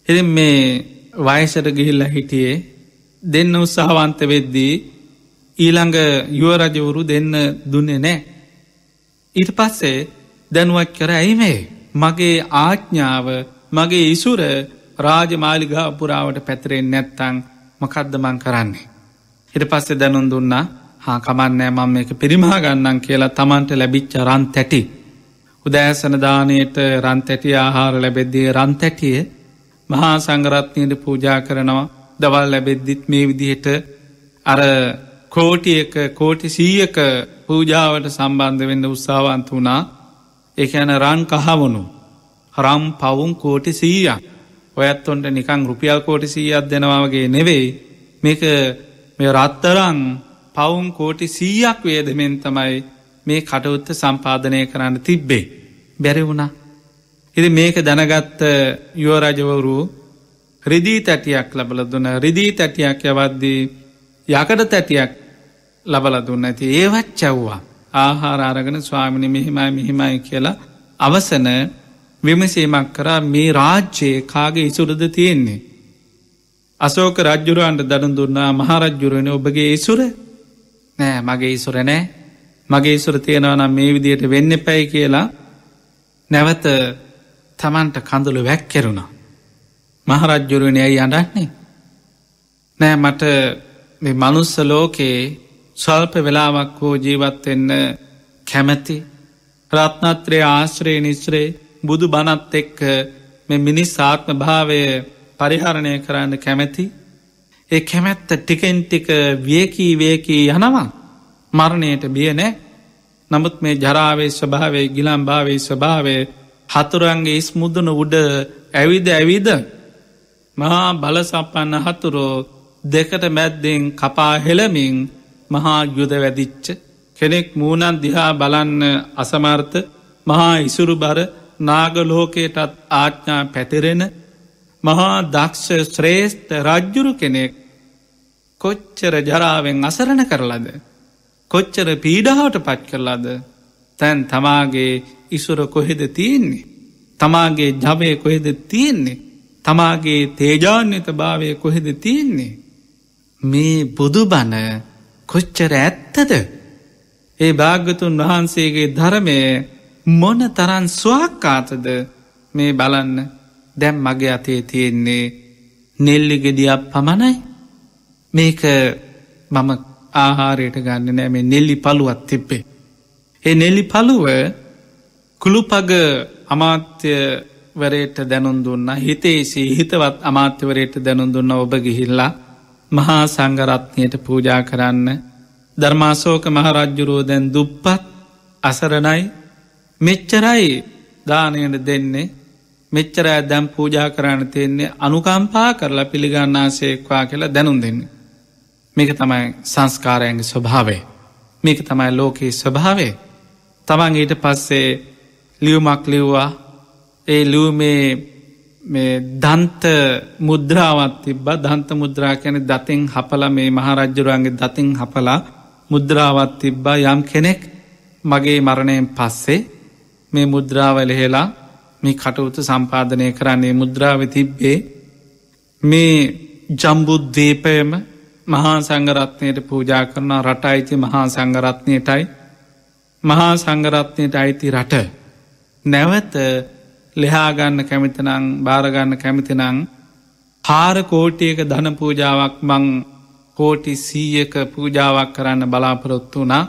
එ මේ වයසට ගිහිල්ල හිටියේ දෙන්න උත්සාහවන්ත වෙද්දී ඊළඟ යුවරජවරු දෙන්න දුන්නේ නෑ. ඉට පස්සේ දැනුවක් කර ඇයි මේ මගේ ආච්ඥාව මගේ ඉසුර රාජමාලිගා පුරාවට පැතරෙන් නැත්තං මකද්දමං කරන්නේ. හිට පස්සේ දැනුන් දුන්නා හා කමන්නෑ මම එක පිරිමාගන්නන් කියලා තමන්ට ලැබිච්ච රන් තැටි. උදෑසන දානයට රන් තැටි ආහාර ලැබෙද්දී රන් තැටියේ මහා සංගරත්නයට පූජා කරනවා දවල් ලැබෙද්දිත් මේ විදිහට අර කෝටියක කෝටි සීයක පූජාවට සම්බන්ධ වෙන්න උත්සාවන්ත වුණා එකන රන් කහවුණු හරම් පවුන් කෝටි සීයක් ඔයත් ඔොන්ට නිකං රුපියල් කෝටි සීයක් දෙනවාගේ නෙවෙයි මේක මේ රත්තරං පවුන් කෝටි සීයක් වේදමෙන් තමයි මේ කටවුත්ත සම්පාධනය කරන්න තිබ්බේ බැරි වුණා එති මේක දැනගත්ත යෝරජවරු රිදී තැටියක් ලබල දුන්න රිදී තැටියක් යවද්දී යකඩ තැටියක් ලබල දුන්න ඇති ඒවත් චව්වා ආහාර අරගෙන ස්වාමිණි මෙහිමයි මෙහිමයි කියලා අවසන විමසීමක් කරා මේ රාජ්‍යයේ කාගේ ඉසුරද තියෙන්නේ. අසෝක රජ්ජුරුවන්ට දඩන් දුන්නා මහරජ්ජුරුවන ඔබගේ ඉසුර නෑ මගේ ඉසුර නෑ මගේ ඉසුර තියෙනවා නම් මේ විදියට වෙන්න පැයි කියලා නැවත තමන්ට කඳුළු වැැක්කෙරුණා. මහරජ්ජුරුණ ඇයි අඩන්නේ. නෑ මට මනුස්ස ලෝකයේ ස්වල්ප වෙලාවක් හෝ ජීවත්වෙන්න කැමැති ප්‍රත්නත්‍රය ආශ්‍රයේ නිශ්‍රේ බුදු බනත් එක්ක මෙ මිනිස් ආත්ම භාවය පරිහරණය කරන්න කැමැති ඒ කැමැත්ත ටිකෙන් ටික වියකී වයකී යනවා මරණයට බියනෑ නමුත් මේ ජරාවේ ස්වභාවේ ගිලම් භාවේ ස්වභාවේ හතුරන්ගේ ඉස්මුදන උඩ ඇවිද ඇවිද මහා බලසපන්න හතුරෝ දෙකට මැද්දෙන් කපා හෙළමින් මහා යුද වැදිච්ච කෙනෙක් මූුණන් දිහා බලන්න අසමර්ථ මහා ඉසුරු බර නාගලෝකයටත් ආච්ඥා පැතිරෙන මහා දක්ෂ ශ්‍රේෂ්ඨ රජ්ජුරු කෙනෙක් කොච්චර ජරාවෙන් අසරණ කරලද. කොච්චර පීඩාවට පච් කරලාද තැන් තමාගේ ඉසුර කොහෙද තියෙන්නේ. තමාගේ ජවය කොහෙද තියෙන්නේ. තමාගේ තේජාන්‍යත භාවය කොහෙද තියෙන්නේ. මේ බුදුබන කොච්චර ඇත්තද. ඒ භාග්‍යතුන් වහන්සේගේ ධරමය මොන තරන් ස්වාක්කාතද මේ බලන්න දැම් මගේ අතේ තියෙන්නේ නෙල්ලි ගෙඩියක් පමණයි මේක මම ආහාරයට ගන්න නෑ මේ නෙල්ලි පළුවත් තිබ්බේ. ඒ නෙල්ලි පළුව කුළුපග අමාත්‍යවරයට දැනුන් දුන්න හිතේසේ හිතවත් අමාත්‍යවරයට දැනුන් දුන්න ඔබ ගිහිල්ලා මහා සංගරත්නයට පූජා කරන්න ධර්මාසෝක මහරජ්ජුරෝ දැන් දුප්පත් අසරණයි මෙච්චරයි දානයට දෙන්නේ මෙච්චරෑ දැම් පූජා කරන්න තියෙන්නේ අනුකම්පා කරලා පිළිගන්නාසේක්වා කියලා දැනුම් දෙන්න. මේක තමයි සංස්කාරයන්ගේ ස්වභාවේ. මේක තමයි ලෝකයේ ස්වභාවේ. තමන් ඊට පස්සේ ලියුමක් ලිව්වා ඒ ලියුමේ දන්ත මුද්‍රාවත් තිබ්බ දන්ත මුද්‍රා කැන දතින් හපල මේ මහරජ්ජුරුවන්ගේ දතින් හපලා මුද්‍රාවත් තිබ්බා යම් කෙනෙක් මගේ මරණයෙන් පස්සේ මේ මුද්‍රාවලහෙලා මේ කටයුතු සම්පාධනය කරන්නේ මුද්‍රාව තිබ්බේ මේ ජම්බුද්ධීපයම මහා සංගරත්නයට පූජා කරන රට අයිති මහා සංගරත්නයටයි මහා සංගරත්නයට අයිති රට නැවත ලෙහාගන්න කැමිතනං භාරගන්න කැමිතිනං හාරකෝටියක ධනපූජාවක් මං කෝටි සීයක පූජාවක් කරන්න බලාපොරොත්තු වනා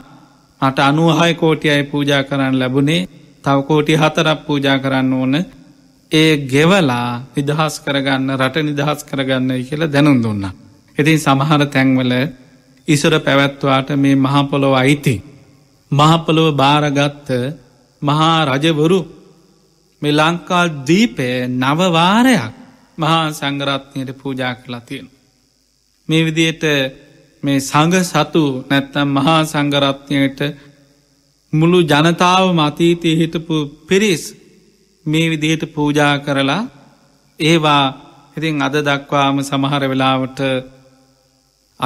අට අනුහාය කෝටියයි පූජා කරන්න ලැබුණේ තවකෝටි හතරක් පූජා කරන්න ඕන ඒ ගෙවලා නිදහස් කරගන්න රට නිදහස් කරගන්න කියලා දැනුම් දුන්න. ඉතින් සමහර තැන්වල ඉසුර පැවැත්වාට මේ මහපොලොව අයිති. මහපොලොව භාරගත්ත මහා රජවරු මේ ලංකාල් දීපය නවවාරයක් මහා සංගරත්නයට පූජා කලා තියෙන. මේ විදියට මේ සඟ සතු නැත්තම් මහා සංගරත්නයට මුළු ජනතාව මතීතය හිටපු පිරිස් මේ විදිහට පූජා කරලා ඒවා ඉතින් අද දක්වාම සමහර වෙලාවට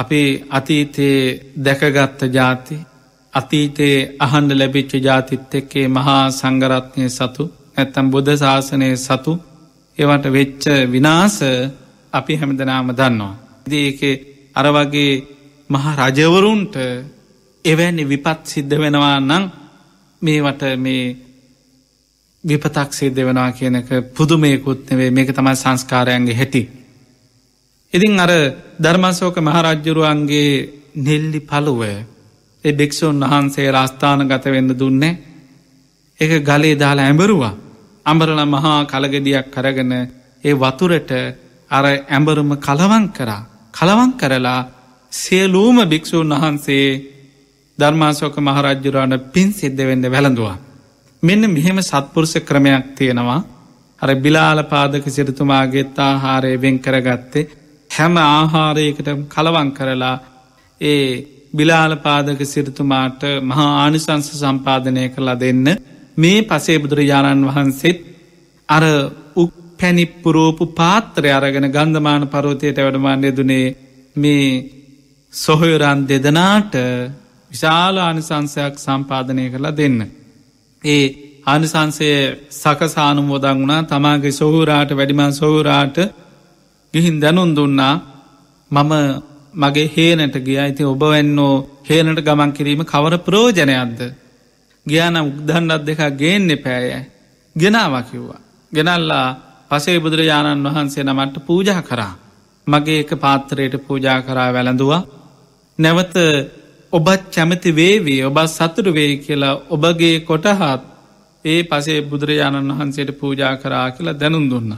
අපේ අතීතයේ දැකගත්ත ජාති අතීතයේ අහන්ඩ ලැබිච්ච ජාතිත් එක්කේ මහා සංගරත්නය සතු නැත්තම් බුද්ධ ශාසනය සතු එවට වෙච්ච විනාස අපි හැමදනාම දන්නවා. දඒකේ අරවගේ මහා රජවරුන්ට එවැනි විපත් සිද්ධ වෙනවා නම් මේවට මේ විපතක් සිද්ධ වෙනවා කියනක පුදුමයකුත්නවේ මේක තමයි සංස්කාරයන්ගේ හැටි. ඉතින් අර ධර්මසෝක මහරජ්ජුරුවන්ගේ නෙල්ලි පළුවය ඒ භික්‍ෂූන් වහන්සේ රස්ථානගත වෙන්න දුන්නේ එක ගලේ දාලා ඇඹරුවා අඹරල මහා කලගෙඩියක් කරගෙන ඒ වතුරට අර ඇඹරුම කලවන් කරා කලවන් කරලා සියලූම භික්‍ෂූන් වහන්සේ ධර්මාශෝක මහරජ්ජුරාණ පින් සිද්ධ වෙන්න වැළඳවා. මෙන්න මෙහෙම සත්පුරුෂ ක්‍රමයක් තියෙනවා අර බිලාල පාදක සිරතුමාගේත් ආහාරය වෙන් කරගත්තේ හැම ආහාරයකට කලවන් කරලා ඒ බිලාලපාදක සිරතුමාට මහා ආනිසංස සම්පාධනය කලා දෙන්න මේ පසේ බුදුරජාණන් වහන්සේත් අර උක් පැණි පුරෝපු පාත්‍රය අරගෙන ගන්ධමාන පරෝතයට වැඩමාන්න යදුනේ මේ සොහයුරන් දෙදනාට විශාල ආනිසංසයක් සම්පාධනය කලා දෙන්න. ඒ ආනිසංසය සකසානුම් ෝදන් වුණා තමාගේ සොහුරාට වැඩිමන් සොහුරාට ගිහින් දැනුන් දුන්නා මම මගේ හේනට ගියා ඇති ඔබ වෙන්නෝ හේනට ගමන් කිරීම කවර ප්‍රෝජනයක්ද. ගියාන උක්දන්නත් දෙක ගේන්න පෑයයි. ගෙනවා කිව්වා. ගෙනල්ලා පසේ බුදුරජාණන් වහන්සේ නමට පූජා කරා. මගේ එක පාත්තරයට පූජා කරා වැළඳවා. නැවත ඔබත් කැමති වේවී ඔබත් සතුරු වේ කියලා ඔබගේ කොටහත් ඒ පසේ බුදුරජාණන් වහන්සේට පූජා කරා කියලා දැනුම් දුන්න.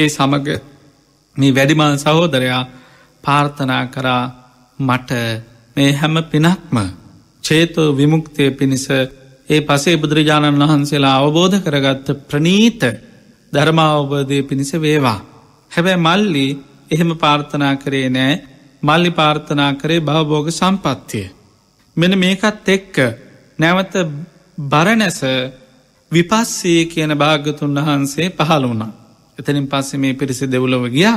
ඒ සමග මේ වැඩිමල් සහෝදරයා පාර්ථනා කරා මට මේ හැම පිනක්ම චේතෝ විමුක්තිය පිණිස ඒ පසේ බුදුරජාණන් වහන්සේලා අවබෝධ කරගත්ත ප්‍රනීත ධර්මාවබෝධය පිණිස වේවා. හැබැ මල්ලි එහෙම පාර්ථනා කරේ නෑ මල්ලි පාර්ථනා කරේ භවබෝග සම්පත්තිය. මෙන මේකත් එක්ක නැවත බරණැස විපස්සී කියන භාගතුන් වහන්සේ පහළ වුණා. එතනින් පස්සෙ මේ පිරිසි දෙව්ලොව ගියා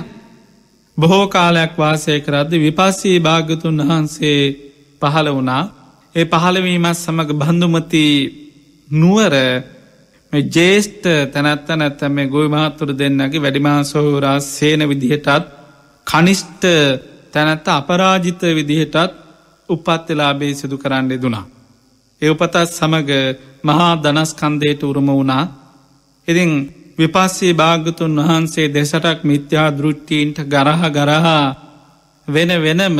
බොහෝ කාලයක් වාසය කරද්දි විපස්සී භාගතුන් වහන්සේ පහළ වුණා ඒ පහළවීමත් සමඟ බන්ධුමති නුවර ජේෂ්ඨ තැනත්ත නැත්ත මේ ගොයි මහත්තුරු දෙන්නගේ වැඩිමාසෝරා සේන විදිහටත් කනිෂ්ට තැනැත්ත අපරාජිත විදිහටත් උපත්වෙලාබේ සිදු කරන්න දුනා. ඒ උපතත් සමඟ මහා දනස්කන්දයට උරුම වුණා ඉතිං විපස්සේ භාගතුන් වහන්සේ දෙසටක් මිත්‍යා දෘෂ්ටීන්ට ගරහ ගරහා වෙන වෙනම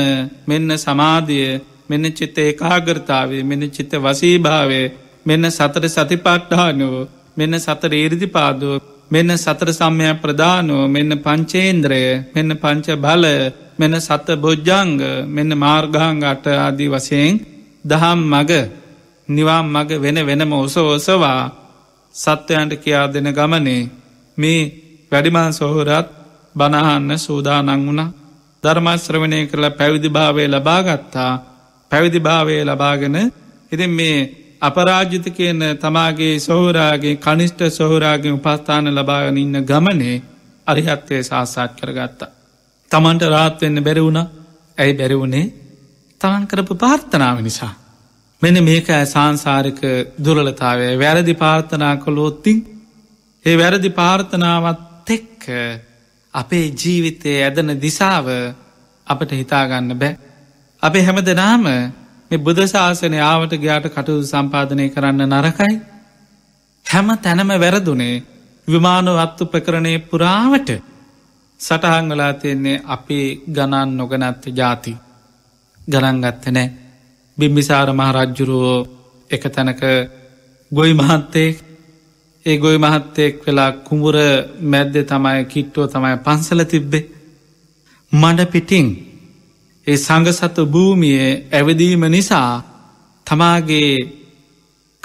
මෙන්න සමාධිය මෙන්න චිත ඒකාගරතාවේ මෙන චිත වසීභාවේ මෙන්න සතර සතිපට්ඨානුව මෙන්න සතර ඒරිදිපාදුව මෙන්න සතර සම්ය ප්‍රධානුව මෙන්න පංචේන්ද්‍රය මෙන්න පංච බල මෙන සත බොජ්ජංග මෙන්න මාර්ගාංග අට ආදී වසයෙන් දහම් මග නිවාම් මග වෙන වෙනම ඔස ඔසවා සත්වයන්ට කියා දෙන ගමනේ මේ වැඩිමහන් සොහොරත් බණහන්න සූදානං වුණ ධර්මශ්‍රවනය කරලා පැවිදිභාවය ලබාගත්තා පැවිදිභාවය ලබාගෙන ඉතින් මේ අපරාජිත කියන තමාගේ සොහුරාගේ කනිෂ්ට සොහුරාගෙන් උපස්ථාන ලබාගෙන ඉන්න ගමනේ අරිහත්වය සාසාත් කරගත්තා. තමන්ට රාත්වෙන්න බැරවුණ ඇයි බැරවුණේ තමන් කරපු පාර්ථනාව නිසා. මෙන මේක සංසාරික දුරලතාවය වැරදි පාර්ථනා කළොත්තින් ඒ වැරදි පාර්ථනාවත් එෙක් අපේ ජීවිතය ඇදන දිසාව අපට හිතාගන්න බෑ. අපේ හැම දෙනාම මේ බුදශාසනය ආවට ගයාට කටුදු සම්පාධනය කරන්න නරකයි. හැම තැනම වැරදුනේ විමාන වත්තු ප්‍රකරණය පුරාවට සටහංගලා තියෙන්නේ අපේ ගණන් නොගනත්ත ජාති ගණන්ගත්ත නෑ. බිම්බිසාර මහරජ්ජුරුවෝ එක තැනක ගොයි මහත්තයෙක් ඒ ගොයි මහත්තයෙක් වෙලා කුඹුර මැද්ද තමයි කිට්ටුව තමයි පන්සල තිබ්බේ මඩ පිටිං ඒ සඟසත භූමියයේ ඇවිදීම නිසා තමාගේ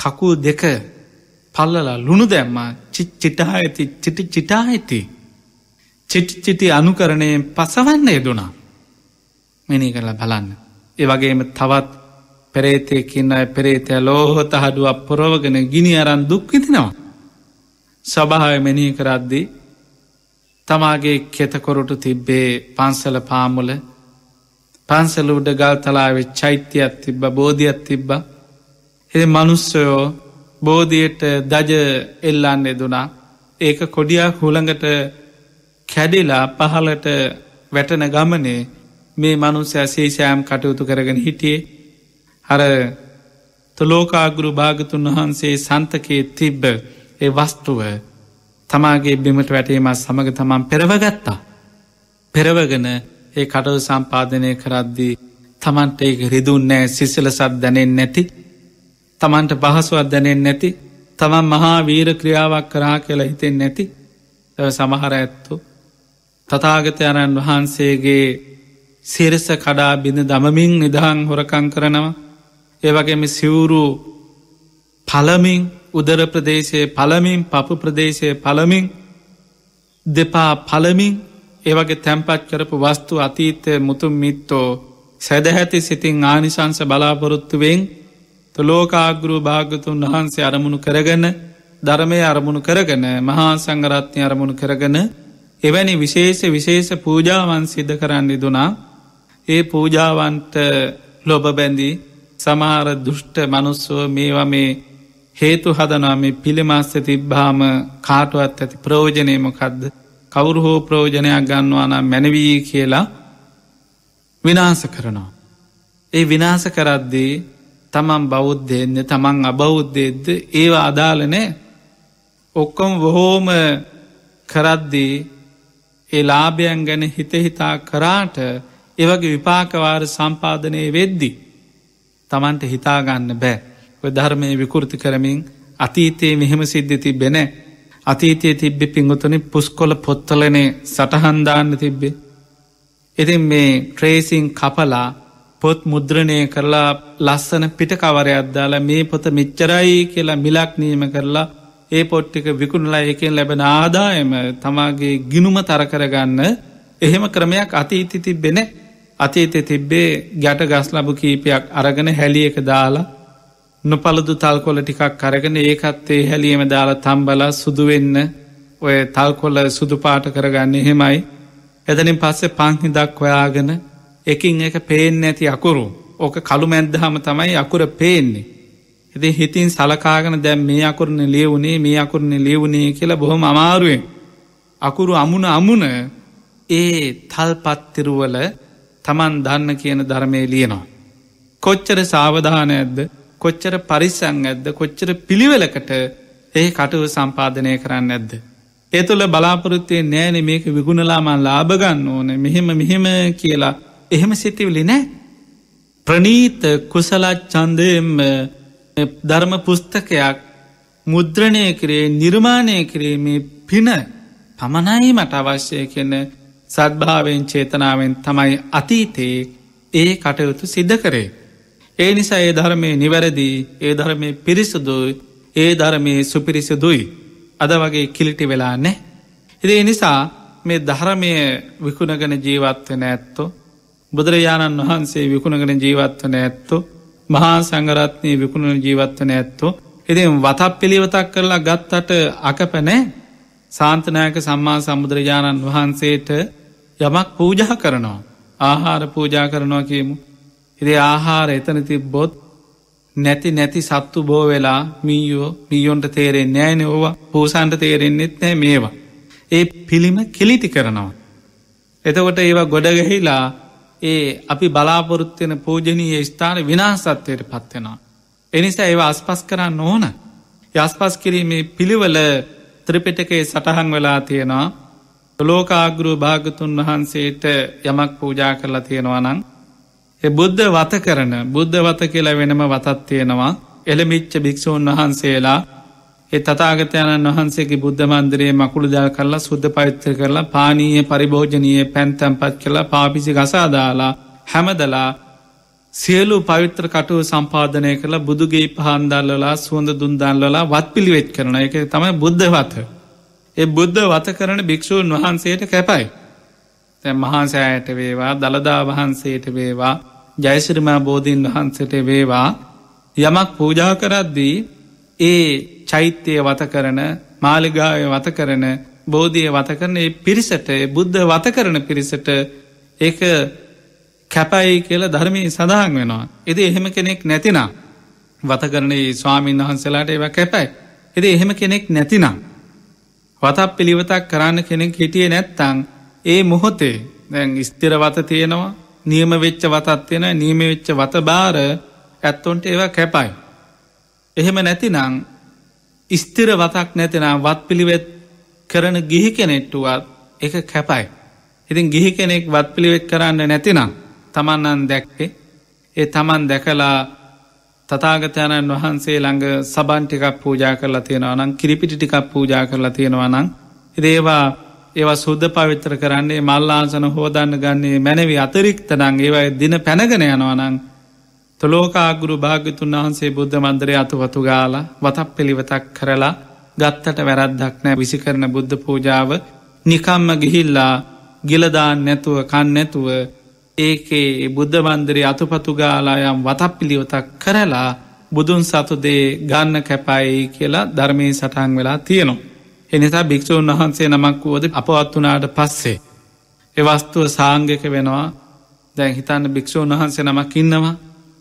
කකු දෙක පල්ලලා ලුණු දැම්මා චිත් චිටා ඇති චිටි චිටා ඇති චිටිචිටි අනුකරණයෙන් පසවන්න යදුනා මෙනි කරලා බලන්න. ඒ වගේම තවත් පෙරේතයකින් අය පෙරේතය ලෝහොත හඩු අපපුරෝගෙන ගිනි අරන් දුක්විතිනවා. සභාව මෙනී කරද්දී තමාගේ කෙතකොරටු තිබ්බේ පන්සල පාමුල පන්සල උඩ ගල් තලාවෙ චෛත්‍යයක් තිබ්බ බෝධියත් තිබ්බ එ මනුස්සයෝ බෝධියට දජ එල්ලන්න එදුනා ඒක කොඩියක් හුළඟට කැඩිලා පහලට වැටන ගමනේ මේ මනුස්්‍ය සේෂයම් කටයුතු කරගෙන හිටියේ අර තුලෝකාගුරු භාගතුන් වහන්සේ සන්තකයේ තිබ්බ ඒ වස්තුව තමාගේ බිමට වැටීමත් සමඟ තමන් පෙරවගත්තා. පෙරවගෙන ඒ කටව සම්පාධනය කරද්දී තමන්ට ඒක රිදුන්නෑ සිසිල සත් දැනෙන් නැති තමන්ට පහසුවත් දැනෙන් නැති තමන් මහා වීර ක්‍රියාවක් කරා කියලා හිතෙන් නැති සමහර ඇත්තු තතාගතයණන් වහන්සේගේ සිරස කඩා බිඳ දමමින් නිදහං හොරකං කරනවා ඒවගේම සිවුරු පළමින් උදර ප්‍රදේශයේ පළමින් පපු ප්‍රදේශය පළමින් දෙපා පළමින් ඒවගේ තැම්පත් කරපු වස්තු අතීතය මුතුම් මිත්තෝ සැදැහැති සිතින් ආනිශංස බලාපොරොත්තුවෙන් ලෝකාගුරු භාගතුන් වහන්සේ අරමුණු කරගන ධර්මය අරමුණු කරගන මහා සංගරත්නය අරමුණු කරගන එවැනි විශේෂ විශේෂ පූජාවන් සිද්ධ කරන්න දුනා ඒ පූජාවන්ට ලොබබැඳී සමහර දුෘෂ්ට මනුස්සෝ මේවා මේ හේතු හදනාම පිළිමස්ස තිබ්බාම කාටුවත් ඇති ප්‍රෝජනයමකක්ද කවුරු හෝ ප්‍රෝජනයක් ගන්නවානම් මැනවී කියලා විනාස කරනවා. ඒ විනාස කරද්දී තමන් බෞද්ධයෙන්ද තමන් අබෞද්ධයෙද්ද ඒවා අදාලනෑ ඔක්කොම් බොහෝම කරද්දී ඒ ලාභයන් ගැන හිතහිතා කරාට එවගේ විපාකවාර සම්පාධනය වෙද්දිී. තමන්ට හිතාගන්න බෑ. ධර්මය විකෘති කරමින් අතීතයේ මෙහෙම සිද්ධිති බෙන අතීතය තිබ්බි පිංගුතුනි පුස්කොල පොත්තලනේ සටහන්දාන්න තිබ්බේ. ඉතින් මේ ට්‍රේසින් කපලා පොත් මුද්‍රණය කරලා ලස්සන පිටකවර අද්දාලා මේ පොත මෙච්චරයි කියලා මිලක් නීම කරලා ඒ පොට්ටික විකුණලා එකෙන් ලැබෙන ආදායම තමාගේ ගිනුම තරකරගන්න එහෙම ක්‍රමයක් අතීතිති බෙනෙ අතීතෙ තිබ්බේ ගැට ගස් ලබු කීපයක් අරගෙන හැලියක දාලා නොපලදු තල්කොල ටිකක් කරගෙන ඒකත්තේ හැලියම දාලා තම්බලා සුදුවෙන්න ඔය තල්කොල සුදුපාට කරගන්න එහෙමයි එතනින් පස්සේ පංහිදක් ඔයාගෙන එකින් එක පේෙන් ඇති අකුරු ඕක කළු මැද්දහම තමයි අකුර පේන්නේ එති හිතින් සලකාගෙන දැම් මේ අකුරණ ලියවුණේ මේ අකුරණ ලියවුණේ කියලා බොහොම අමාරුවෙන් අකුරු අමුණ අමුණ ඒ තල්පත්තිරුවල තමන් දන්න කියන ධර්මය ලියනවා. කොච්චර සාවධාන ඇද්ද කොච්චර පරිසං ඇද්ද කොච්චර පිළිවෙලකට ඒ කටුව සම්පාධනය කරන්න ඇද්ද. ඒ තුළ බලාපොරොත්තේ නෑන මේක විගුණලාමන් ලාභගන්න ඕන මෙහෙම මෙහෙම කියලා එහෙම සිතිවිලි නෑ. ප්‍රනීත කුසලත් චන්දයම ධර්ම පුස්තකයක් මුද්‍රණය කරේ නිර්මාණය කිරීමේ පින පමණයි මට අවශ්‍යය කියන සත්භාවෙන් චේතනාවෙන් තමයි අතීතයේ ඒ කටයුතු සිද්ධ කරේ. ඒ නිසා ඒ ධර්මය නිවැරදිී ඒ ධර්මය පිරිසුදුයි ඒ ධර්මයේ සුපිරිසුදුයි අද වගේ කිලිටි වෙලා නෑ. ඉදේ නිසා මේ ධරමය විකුණගෙන ජීවත්වන ඇත්තෝ බුදුරජාණන් වහන්සේ විකුණගෙන ජීවත්වන ඇත්තෝ මහා සංගරත්නය විකුණන ජීවත්වන ඇත්තෝ එතින් වතක් පිළිවතක් කරලා ගත්තට අකපනෑ සාන්තනායක සම්මා සම්බුදුරජාණන් වහන්සේට යමක් පූජා කරනවා. ආහාර පූජා කරනවා කියමු. ඉරේ ආහාර එතන තිබ්බොත් නැති නැති සත්තු බෝ වෙලා මීයෝ මීයොන්ට තේරෙන් නෑන ඕවා පූසන්ට තේරෙන්න්නෙත් නෑ මේවා. ඒ පිළිම කිලිටි කරනවා. එතකොට ඒවා ගොඩගැහිලා ඒ අපි බලාපොරොත්වෙන පූජනීය ස්ථාන විනාසත්වයට පත්වෙනවා. එනිසා ඒවා අස්පස් කරන්න ඕන. යස්පස් කිරීමේ පිළිවල ත්‍රිපිටකේ සටහන් වෙලා තියෙනවා ලෝකාගුරු භාගතුන් වහන්සේට යමක් පූජා කරලා තියෙනවා නං. එ බුද්ධ වත කරන බුද්ධ වත කියලා වෙනම වතත් තියෙනවා එළමිච්ච භික්‍ෂූන් වහන්සේලා ඒ තතාගතයණන් වහන්සේගේ බුද්ධමන්දරයේ මකුළු දා කරලා සුද්ධ පරිත්‍ර කරලා පානීය පරිභෝජනයේ පැන්තැම්පත් කරලා පාපිසි ගසාදාලා හැමදලා සියලු පවිත්‍ර කටුව සම්පාධනය කළ බුදුගේ පහන්දල්ලලා සුවඳ දුන්දන්ලලා වත් පිළිවෙච් කරන එක තමයි බුද්ධ වත. ඒ බුද්ධ වත කරන භික්‍ෂූන් වහන්සේට කැපයි. තැ මහන්සෑයට වේවා දළදා වහන්සේට වේවා ජයශරිමා බෝධීන් වහන්සට වේවා යමක් පූජා කරද්දී ඒ චෛත්‍යය වත කරන මාලිගාය වත කරන බෝධිය වත කරන පිරිසට බුද්ධ වත කරන පිරිසට ඒ කැපයි කියලා ධර්මී සඳහන් වෙනවා. එද එහෙම කෙනෙක් නැතිනම්. වතකරණේ ස්වාමීන් වහන්සලාට ඒව කැපයි. එද එහෙම කෙනෙක් නැතිනම්. වතක් පිළිවතක් කරන්න කෙනෙක් හිටිය නැත්තං ඒ මොහොතේ දැන් ස්තිර වත තියෙනවා නියම වෙච්ච වතත් වෙන නියම වෙච්ච වත බාර ඇත්තොන්ට ඒවා කැපයි. එහෙම නැතිනං ස්තිර වතක් නැතිනම් වත් පිළිවෙත් කරන ගිහි කෙනෙට්ටුවත් එක කැපයි. ඉතින් ගිහි කෙනෙක් වත් පිළිවෙත් කරන්න නැතිනම් තමන්නන් දැක්කේ ඒ තමන් දැකලා තතාගතයණන් වහන්සේ ළඟ සබන්ටිකක් පූජා කරලා තියෙනවා නම් කිරිපිටි ටිකක් පූජා කරලා තියෙනවා නම් ඒවා ඒවා සුද්ධ පවිත්‍ර කරන්නේ මල්ලාසන හෝදන්න ගන්නේ මැනවි අතරික්තනං ඒවයි දින පැනගෙන යනවනං තොලෝකාගුරු භාග්‍යතුන් වහන්සේ බුද්ධ මන්දරය අතු වතු ගාලා වතක් පිළිවතක් කරලා ගත්තට වැරද්දක් නෑ විසි කරන බුද්ධ පූජාව නිකම්ම ගිහිල්ලා ගිලදාන් නැතුව කන්න නැතුව ඒකේ බුද්ධ මන්දරේ අතුපතු ගාලා යම් වතක් පිළිවතක් කරලා බුදුන් සතුදේ ගන්න කැපයි කියලා ධර්මය සටන් වෙලා තියෙනවා. එනිසා භික්‍ෂූන් වහන්සේ නමක් වුවද අපවත් වනාට පස්සේ. එවස්තුව සාංගක වෙනවා දැන් හිතන්න භික්‍ෂූන් වහන්සේ නමක් ඉන්නවා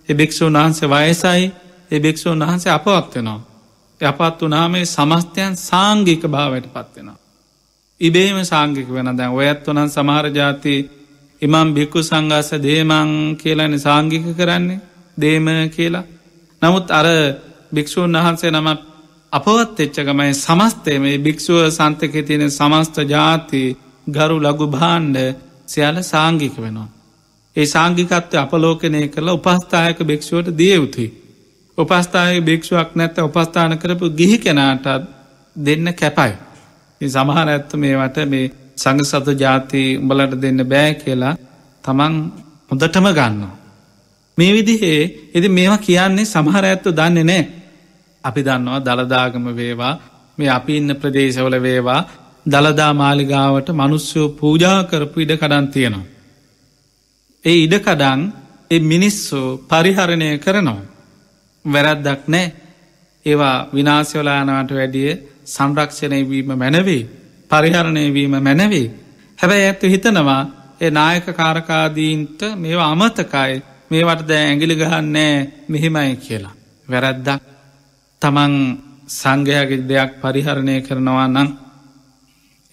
එභික්‍ෂූන් වහන්සේ වයසයි එභික්‍ෂූන් වහන්සේ අපවත් වෙනවා. යපත් වනාමේ සමස්තයන් සාංගික භාවයට පත්වෙනවා. ඉබේම සාංගික වෙන දැන් ඔයත් වනන් සමාරජාතිී එමම් භික්කු සංගාස දේමං කියලන සාංගික කරන්නේ දේම කියලා. නමුත් අර භික්‍ෂූන් වහන්සේ නම අපවත් එච්චකමයි සමස්තේ මේ භික්‍ෂුව සන්තකෙ තියෙන සමස්ත ජාති ගරු ලගු භාණ්ඩ සියල සාංගික වෙනවා. ඒ සාංගිකත්ව අපලෝකනය කරලා උපස්ථායක භික්‍ෂුවට දිය යුතුයි. උපස්ථාය භික්‍ෂුවක් නැත්ත උපස්ථාන කරපු ගිහි කෙනාටත් දෙන්න කැපයි. සමහර ඇත්ත මේවට මේ සඟ සතු ජාති උඹලට දෙන්න බෑ කියලා තමන් හොඳටම ගන්නවා. මේ විදිහේ එති මේවා කියන්නේ සමහර ඇත්තු දන්නේ නෑ. අපි දන්නවා දළදාගම වේවා මේ අපි ඉන්න ප්‍රදේශවල වේවා දළදා මාලිගාවට මනුස්්‍යයෝ පූජා කරපු ඉඩ කඩන් තියෙනවා. ඒ ඉඩකඩන් එ මිනිස්සු පරිහරණය කරනවා. වැරැද්දක් නෑ ඒවා විනාශවලානාට වැඩිය සංරක්ෂණයවීම මැනවේ පරිහරණය වීම මැනවේ. හැබැයි ඇත්තු හිතනවා ඒ නායක කාරකාදීන්ට මේ අමතකයි මේවට දෑ ඇගිලි ගහන්නෑ මෙහෙමයි කියලා. වැරැද්දක් තමන් සංඝයාගේ දෙයක් පරිහරණය කරනවා නම්.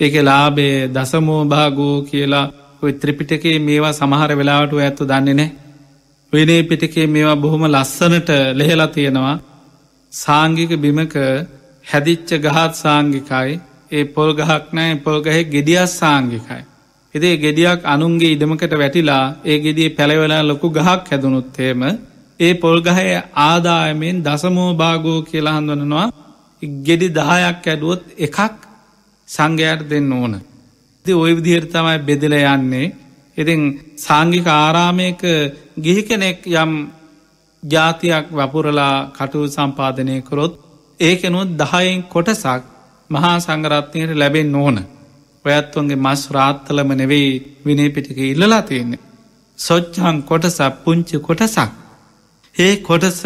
ඒක ලාබේ දසමෝභාගෝ කියලා ඔයි ත්‍රිපිටකේ මේවා සමහර වෙලාවට ඇත්තු දන්නේ නෑ. වෙනේ පිටකේ මේවා බොහොම ලස්සනට ලෙහෙලා තියෙනවා. සාංගික බිමක හැදිච්ච ගහත් සාංගිකයි ඒ පොල් ගහක් නෑ පොල් ගහෙ ගෙඩියස් සාංගිකයි. එදේ ගෙඩියක් අනුන්ගේ ඉඩමකට වැටිලා ඒ ගෙඩිය පැළවෙලා ලොකු ගහක් හැදනුත්තේම ඒ පොල්ගහය ආදායමෙන් දසමෝ භාගෝ කියලා හඳුනනවා ගෙඩි දහයක් ඇඩුවොත් එකක් සංඝයට දෙන්න ඕන. ති ඔය විදිහයට තමයි බෙදල යන්නේ ඉතින් සංගික ආරාමයක ගිහි කෙනෙක් යම් ජාතියක් වපුරලා කටු සම්පාදනය කරොත් ඒකෙනුත් දහයෙන් කොටසක් මහා සංගරත්නයට ලැබෙන් ඕන. ඔයත්වන්ගේ මස් රාත්තලම නෙවෙයි විනේ පිටික ඉල්ලලා තියෙන්නේ. සොච්චහන් කොටසක් පුංචි කොටසක්. ඒ කොටස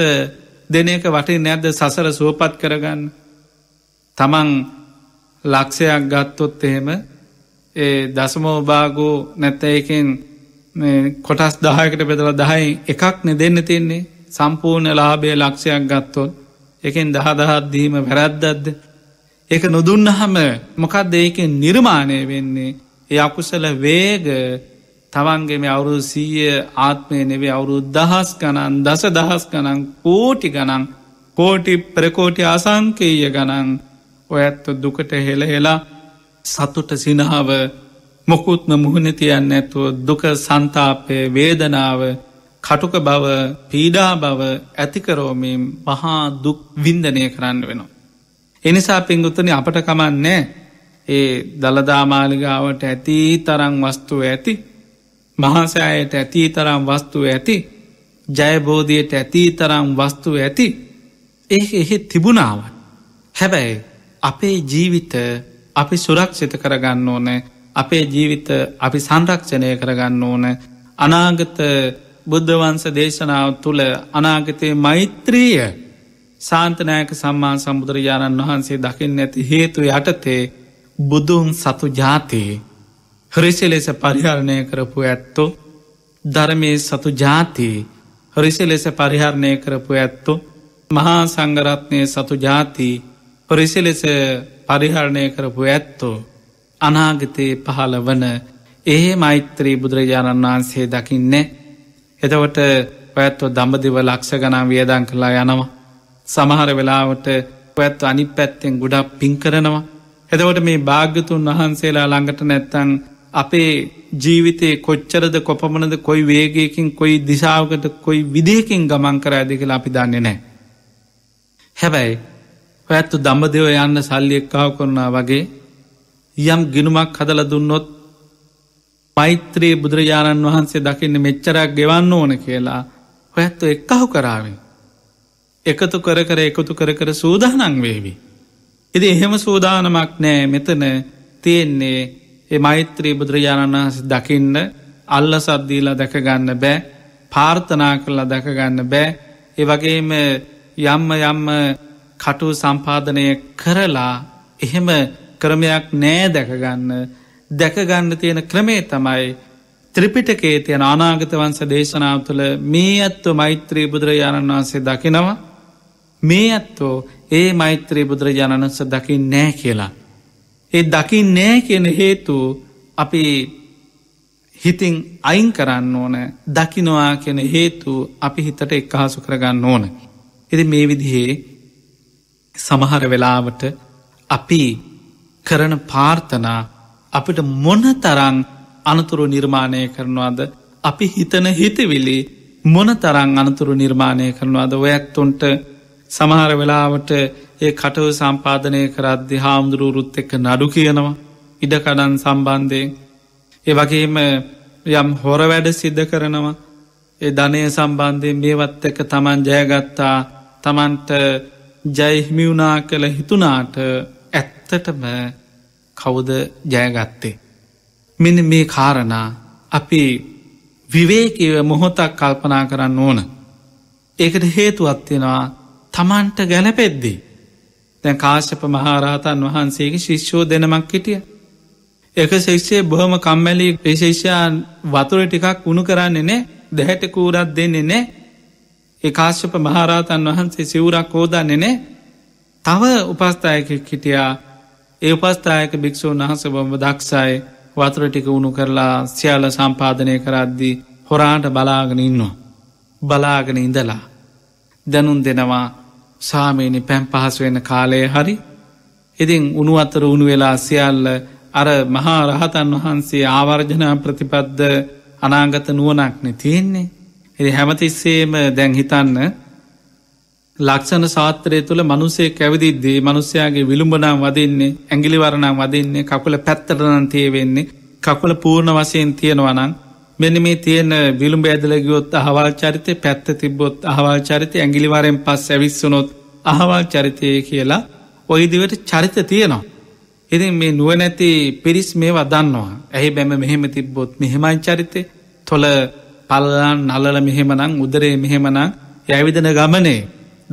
දෙනක වටේ නැද්ද සසර සුවපත් කරගන්න. තමන් ලක්ෂයක් ගත්තොත් එහෙම ඒ දසමෝභාගෝ නැත්තයකෙන් කොටස් දායකට බෙදල දහයි එකක්නෙ දෙන්න තින්නේ සම්පූර්ණ ලාබේ ලක්ෂයක් ගත්තොත් එකෙන් දහදහත් දීම වැරැද්දද්ද එක නොදුන්නහම මොකක්ද ඒක නිර්මාණය වෙන්නේ ඒ අකුසල වේග තවන්ගේම අවුරුදු සීය ආත්මය නෙවේ අවුරුදු දහස් ගණන් දස දහස් ගණන් කෝටි ගණන් කෝටි ප්‍රකෝටි අසංකේය ගණන් ඔයත්ත දුකට හෙළ හෙලා සතුට සිනාව මොකුත්ම මුහුණ තියන්න ඇතුව දුක සන්තාපය වේදනාව කටුක බව පීඩා බව ඇතිකරෝමීම් මහා දුක් වින්දනය කරන්න වෙනවා. එනිසා පෙන්ගුත්තන අපට කමන්නේ ඒ දළදාමාලිගාවට ඇති තරං වස්තුව ඇති මහසෑයට ඇති තරම් වස්තුව ඇති ජයබෝධයට ඇති තරම් වස්තුව ඇති ඒ එහෙ තිබුණාවන් හැබැයි අපේ ජීවිත අපි සුරක්ෂිත කරගන්න ඕන අපේ ජීවිත අපි සංරක්ෂණය කරගන්න ඕන අනාගත බුද්ධවන්ස දේශනාව තුළ අනාගතය මෛත්‍රීය ශාන්තනෑක සම්මා සම්බුදුරජාණන් වහන්සේ දකිින් නැති හේතු යටතේ බුදුන් සතු ජාතයේ හරිසි ලෙස පරිහරණය කරපු ඇත්තෝ ධර්මය සතු ජාතියේ හරිසි ලෙස පරිහරණය කරපු ඇත්තෝ මහා සංගරත්නය සතු ජාති පොරිසි ලෙස පරිහරණය කරපු ඇත්තෝ අනාගතයේ පහළ වන ඒ මෛත්‍රී බුදුරජාණන් වහන්සේ දකින්නේ එතවට පැත්ව දඹදිව ලක්ෂ ගනා වියදං කලා යනවා සමහර වෙලාවට ඇත් අනි පැත්තෙන් ගොඩක් පින් කරනවා. හැදවට මේ භාග්‍යතුන් වහන්සේලා ළඟට නැත්තන් අපේ ජීවිතයේ කොච්චරද කොපමණද කොයි වේගයකින් කොයි දිශාවකට කොයි විදිහකින් ගමන් කර ඇදකල අපි දන්නේ නෑ. හැබැයි ඇත්තු දම්බදව යන්න සල්ලි එක්කාව කරනා වගේ යම් ගිනුමක් හදල දුන්නොත් මෛත්‍රයේ බුදුරජාණන් වහන්සේ දකින්න මෙච්චරක් ගෙවන්න ඕන කියලා හොඇත්තු එක්කහු කරාවේ. එකතු කර කර එකතු කර කර සූදානං වේවි. එති එහෙම සූදානමක් නෑ මෙතන තියෙන්නේ ඒ මෛත්‍රී බුදුරජාණන් වහස දකින්න අල්ල සබ්දීලා දැකගන්න බෑ පාර්ථනා කරලා දැකගන්න බෑ ඒ වගේම යම්ම යම්ම කටු සම්පාධනය කරලා එහෙම ක්‍රමයක් නෑ දැකගන්න දැකගන්න තියෙන ක්‍රමේ තමයි ත්‍රිපිටකේ තියෙන අනාගත වන්ස දේශනාව තුළ මේ ඇත්තු මෛත්‍රී බුදුරජාණන් වහන්සේ දකිනවා මේ ඇත්තෝ ඒ මෛත්‍රයේ බුදුරජාණන්ස දකිින් නෑ කියලා. ඒ දකිින් නෑ කියන හේතු අපි හිතින් අයින් කරන්න ඕන දකිනවා කියන හේතු අපි හිතට එක්හසු කරගන්න ඕන. එති මේ විදිහේ සමහර වෙලාවට අපි කරන පාර්ථනා අපිට මොන තරං අනතුරු නිර්මාණය කරනවාද අපි හිතන හිතවිලි මොන තරං අනතුරු නිර්මාණය කරනවාද ඔයක්තුොන්ට සමහර වෙලාවට ඒ කටව සම්පාධනය කරද්දි හාමුදුරුවරුත් එක්ක නඩු කියනවා ඉඩකඩන් සම්බන්ධයෙන් ඒ වගේම යම් හොර වැඩ සිද්ධ කරනවා ඒ ධනය සම්බන්ධය මේවත් එක තමන් ජයගත්තා තමන්ට ජයහිමිවුණා කළ හිතුනාට ඇත්තටම කවුද ජයගත්තේ මෙන මේ කාරණා අපි විවේකව මොහොතක් කල්පනා කරන්න ඕන ඒකට හේතුවත්වෙනවා තමන්ට ගැලපෙද්දී. තැන් කාශප මහාරහතන් වහන්සේගේ ශිෂ්‍යෝ දෙනමක් හිටිය. එක ශිෂ්‍යය බොහොම කම්මැලි ප්‍රශේෂයන් වතුර ටිකක් උුණු කරන්නේ නෑ දැහැට කූරත් දෙන්නේ නෑ ඒ කාශ්‍යප මහාරහතන් වහන්සේ සිවුරක් හෝදන්නේ නෑ තව උපස්ථායක හිටියා ඒ උපස්ථායක භික්‍ෂූන් වහස බොම දක්ෂයි වතුර ටික උුණු කරලා සියල සම්පාධනය කරද්දී හොරාට බලාගෙන ඉන්නවා. බලාගෙන ඉඳලා දැනුන් දෙනවා සාමීනි පැම් පහසු වෙන කාලය හරි ඉතින් උනු අතර උුණු වෙලා සියල්ල අර මහා රහතන් වහන්සේ ආවර්ජනා ප්‍රතිපද්ද අනාගත නුවනක්න තියෙන්නේ. එ හැමතිස්සේම දැන් හිතන්න ලක්ෂණ සාත්‍රය තුළ මනුසේ කැවිදිද්දී මනුස්්‍යයාගේ විළුඹනම් වදන්නේ ඇගිලිවරණම් වදන්නේ කකුල පැත්තරනන් තියවෙන්නේ කකුල පූර්ණ වසයෙන් තියෙනවනන් මෙන මේ තියෙන විළුම් ඇදල ගියොත් අහවල් චරිතය පැත්ත තිබ්බොත් අහවල් චරිතය ඇගිලිවරෙන් පස් ඇවිස්සුනොත් අහවල් චරිතය කියලා ඔයිදිවට චරිත තියෙනවා. ඉතින් මේ නුවනැති පිරිස් මේ වදන්නවා ඇහි බැම මෙහෙම තිබ්බොත් මෙහෙමයි චරිතය තොළ පල්ලන් නලල මෙහෙමනං උදරේ මෙහෙමනං යවිදන ගමනේ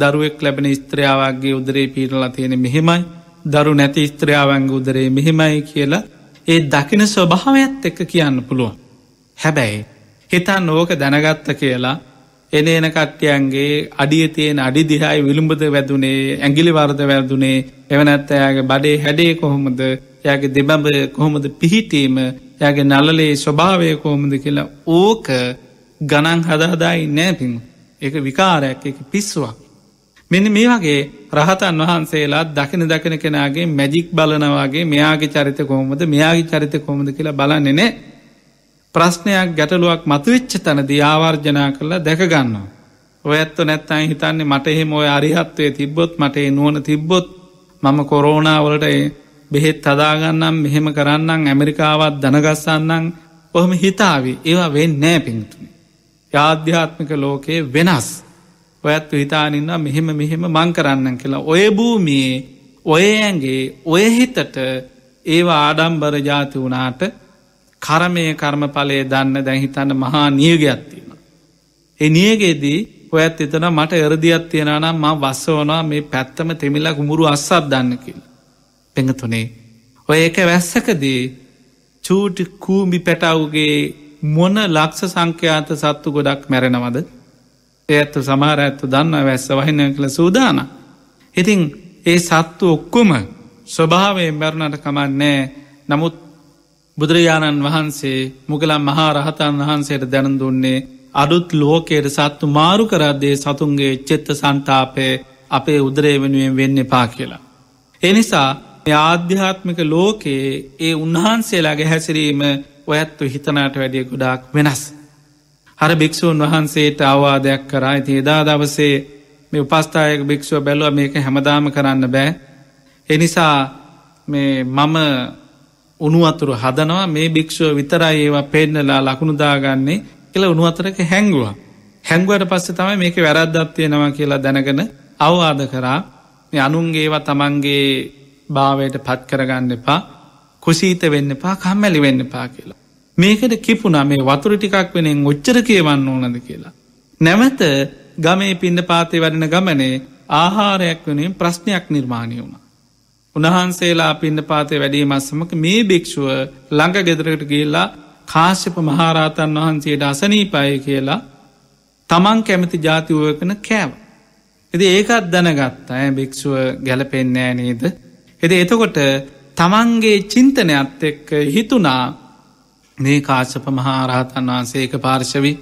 දරුවෙක් ලැබෙන ස්ත්‍රයාවගේ උදරේ පීරලා තියෙන මෙහෙමයි දරු නැති ස්ත්‍රයාවන්ගේ උදරේ මෙහෙමයි කියලා ඒ දකින ස්වභාවයක්ත් එක්ක කියන්න පුළුවන්. හැබැයි හිතා නෝක දැනගත්ත කියලා එන එන කට්ටියන්ගේ අඩිය තියෙන අඩි දිහායි විළුම්ඹද වැදුනේ ඇගිලි වර්ද වැදුනේ එවනැත්ත එයාගේ බඩේ හැඩේ කොහොමද යාගේ දෙබඹ කොහොමද පිහිටීම යාගේ නලලේ ස්වභාවය කොහොමද කියලා ඕක ගණන් හදහදායි නෑපින් එක විකාරයක් එක පිස්සුවක්. මෙනි මේ වගේ රහතන් වහන්සේලා දකින දකින කෙනගේ මැජික් බලනවාගේ මෙයාගේ චරිත කොහොමද මෙයාගේ චරිත කොමද කියලා බලන්නෙනේ ප්‍රශ්නයක් ගැටලුවක් මතුවෙච්ච තැනදී ආවර්ජනා කරලා දැකගන්නවා. ඔය ඇත්ත නැත්තයි හිතන්නේ මට එහෙම ඔය අරිහත්වය තිබ්බොත් මටේ නුවන තිබ්බොත් මම කොරෝනාවලට බෙහෙත් හදාගන්නම් මෙහෙම කරන්නම් ඇමරිකාවත් දනගස්සන්නම් ඔහොම හිතාවේ ඒවා වෙන් නෑ පිංතුනි. යාධ්‍යාත්මික ලෝකයේ වෙනස් ඔයත් හිතානින්නම් මෙහෙම මෙහෙම මං කරන්න කියලා ඔය භූමියේ ඔය ඇගේ ඔය හිතට ඒවා ආඩම්බර ජාති වනාට කරමය කර්මඵලය දන්න දැන් හිතන්න මහා නියගයක් තියෙන. එ නියගේදී ඔයත් එතන මට එරදිියත් තියෙනනම් ම වස්සෝනා මේ පැත්තම තෙමිල්ලක් මුරු අස්සත් දන්නකින්. පෙඟතුනේ. ඔය එක වැස්සකදී චූටි කූම්බි පැටවුගේ මොන ලක්ෂ සංඛ්‍යාත සත්තු ගොඩක් මැරෙනවද එඇත්තු සමහර ඇත්තු දන්න වැස්ස වහින කළ සූදාන. ඉතිං ඒ සත්තු ඔක්කොම ස්වභාවයෙන් මැරුණට කමන්නෑ නමුත් බුදුරජාණන් වහන්සේ මුගලන් මහා රහතන් වහන්සේට දැන දුන්නේ අඩුත් ලෝකයට සත්තු මාරු කරද්දේ සතුන්ගේ චෙත්ත සන්තාපය අපේ උදරේ වෙනුවෙන් වෙන්න පා කියලා. එනිසා ආධ්‍යාත්මික ලෝකයේ ඒ උන්වහන්සේලාගේ හැසිරීම ඔයත්තු හිතනට වැඩිය ගොඩාක් වෙනස්. හර භික්‍ෂූන් වහන්සේට අවවාදයක් කරා ඇති එදා දවසේ මේ උපස්ථායක භික්‍ෂුව බැලුව මේක හැමදාම කරන්න බෑ. එනිසා මේ මම උනුවතුරු හදනවා මේ භික්‍ෂුව විතරයි ඒවා පෙන්නලා ලකුණුදාගන්නේ කියල උනුවතරක හැංගුවා. හැංගුවට පස්සේ තමයි මේක වැරද්දත්තියෙනවා කියලා දැනගෙන අවවාද කරා මේ අනුන්ගේව තමන්ගේ භාවයට පත් කරගන්න එපා කුසීත වෙන්න පා කම්මැලි වෙන්න පා කියලා. මේකට කිපුනා මේ වතුර ටිකක් වෙනෙන් ඔච්චර කියවන්න ඕනද කියලා. නැමත ගමේ පින්න පාතේ වඩන ගමනේ ආහාරයක් වෙනින් ප්‍රශ්නයක් නිර්මාණය වුණ. උණහන්සේලා පින්න පාතය වැඩේ මස්සමක මේ භික්‍ෂුව ළඟ ගෙදරකට ගේල්ලා කාශ්‍යප මහාරාතන් වහන්සේට අසනීපය කියලා තමන් කැමති ජාතිවකන කෑව. එති ඒකත් දැනගත් අය භික්‍ෂුව ගැලපෙන්නෑ නේද. එද එතකොට තමන්ගේ චින්තනයත් එක්ක හිතුනා මේ කාශ්‍යප මහාරහතන් වහන්සේක පාර්ශවි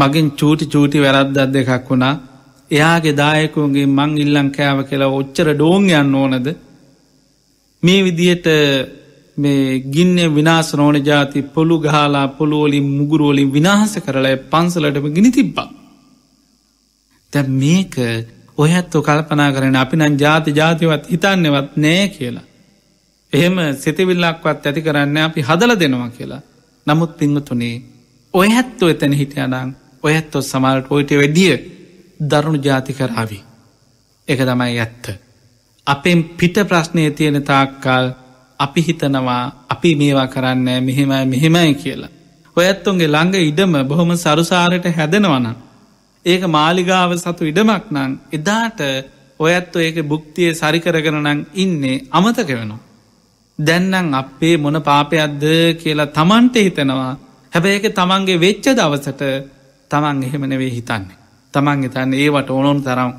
මගින් චූටි චූටි වැරද්දත් දෙකක් වුණා එයාගේ දායකුන්ගේ මං ඉල්ලං කෑව කියලා ඔච්චර ඩෝංයන් ඕනද මේ විදිහට මේ ගින්න විනාස නෝන ජාති පොළු ගහලා පොළුවෝලින් මුගුරුවලින් විනාහස කරලය පන්සලටම ගිනි තිබ්බා. තැ මේක ඔයත්තු කල්පනා කරන අපි නං ජාති ජාතිවත් හිතන්නෙවත් නෑ කියලා. එහෙම සිතිවිල්ලක්වත් ඇති කරන්න අපි හදල දෙනවා කියලා. නමුත් පිංගතුනේ ඔයහත්තු එතැන හිටියනං ඔයත්තො සමාලට ඔයිට වැඩිය දරුණු ජාති කරාවි. එක තමයි ඇත්ත. අපෙන් පිට ප්‍රශ්නය තියෙන තාක්කාල් අපි හිතනවා අපි මේවා කරන්න මෙහෙමයි මෙහෙමයි කියලා. ඔයත්තුන්ගේ ළඟ ඉඩම බොහොම සරුසාරයට හැදෙනවන. ඒක මාලිගාව සතු ඉඩමක් නං එදාට ඔයත්තු ඒක බුක්තිය සරිකරගෙන නං ඉන්නේ අමතක වෙනවා. දැන්නං අපේ මොන පාපයක්ද කියලා තමන්ට හිතෙනවා හැබැ ඒක තමන්ගේ වෙච්ච දවසට තමන් එහෙමනවේ හිතන්නේ. තමන් හිතන්න ඒවට ඕනොන් තරම්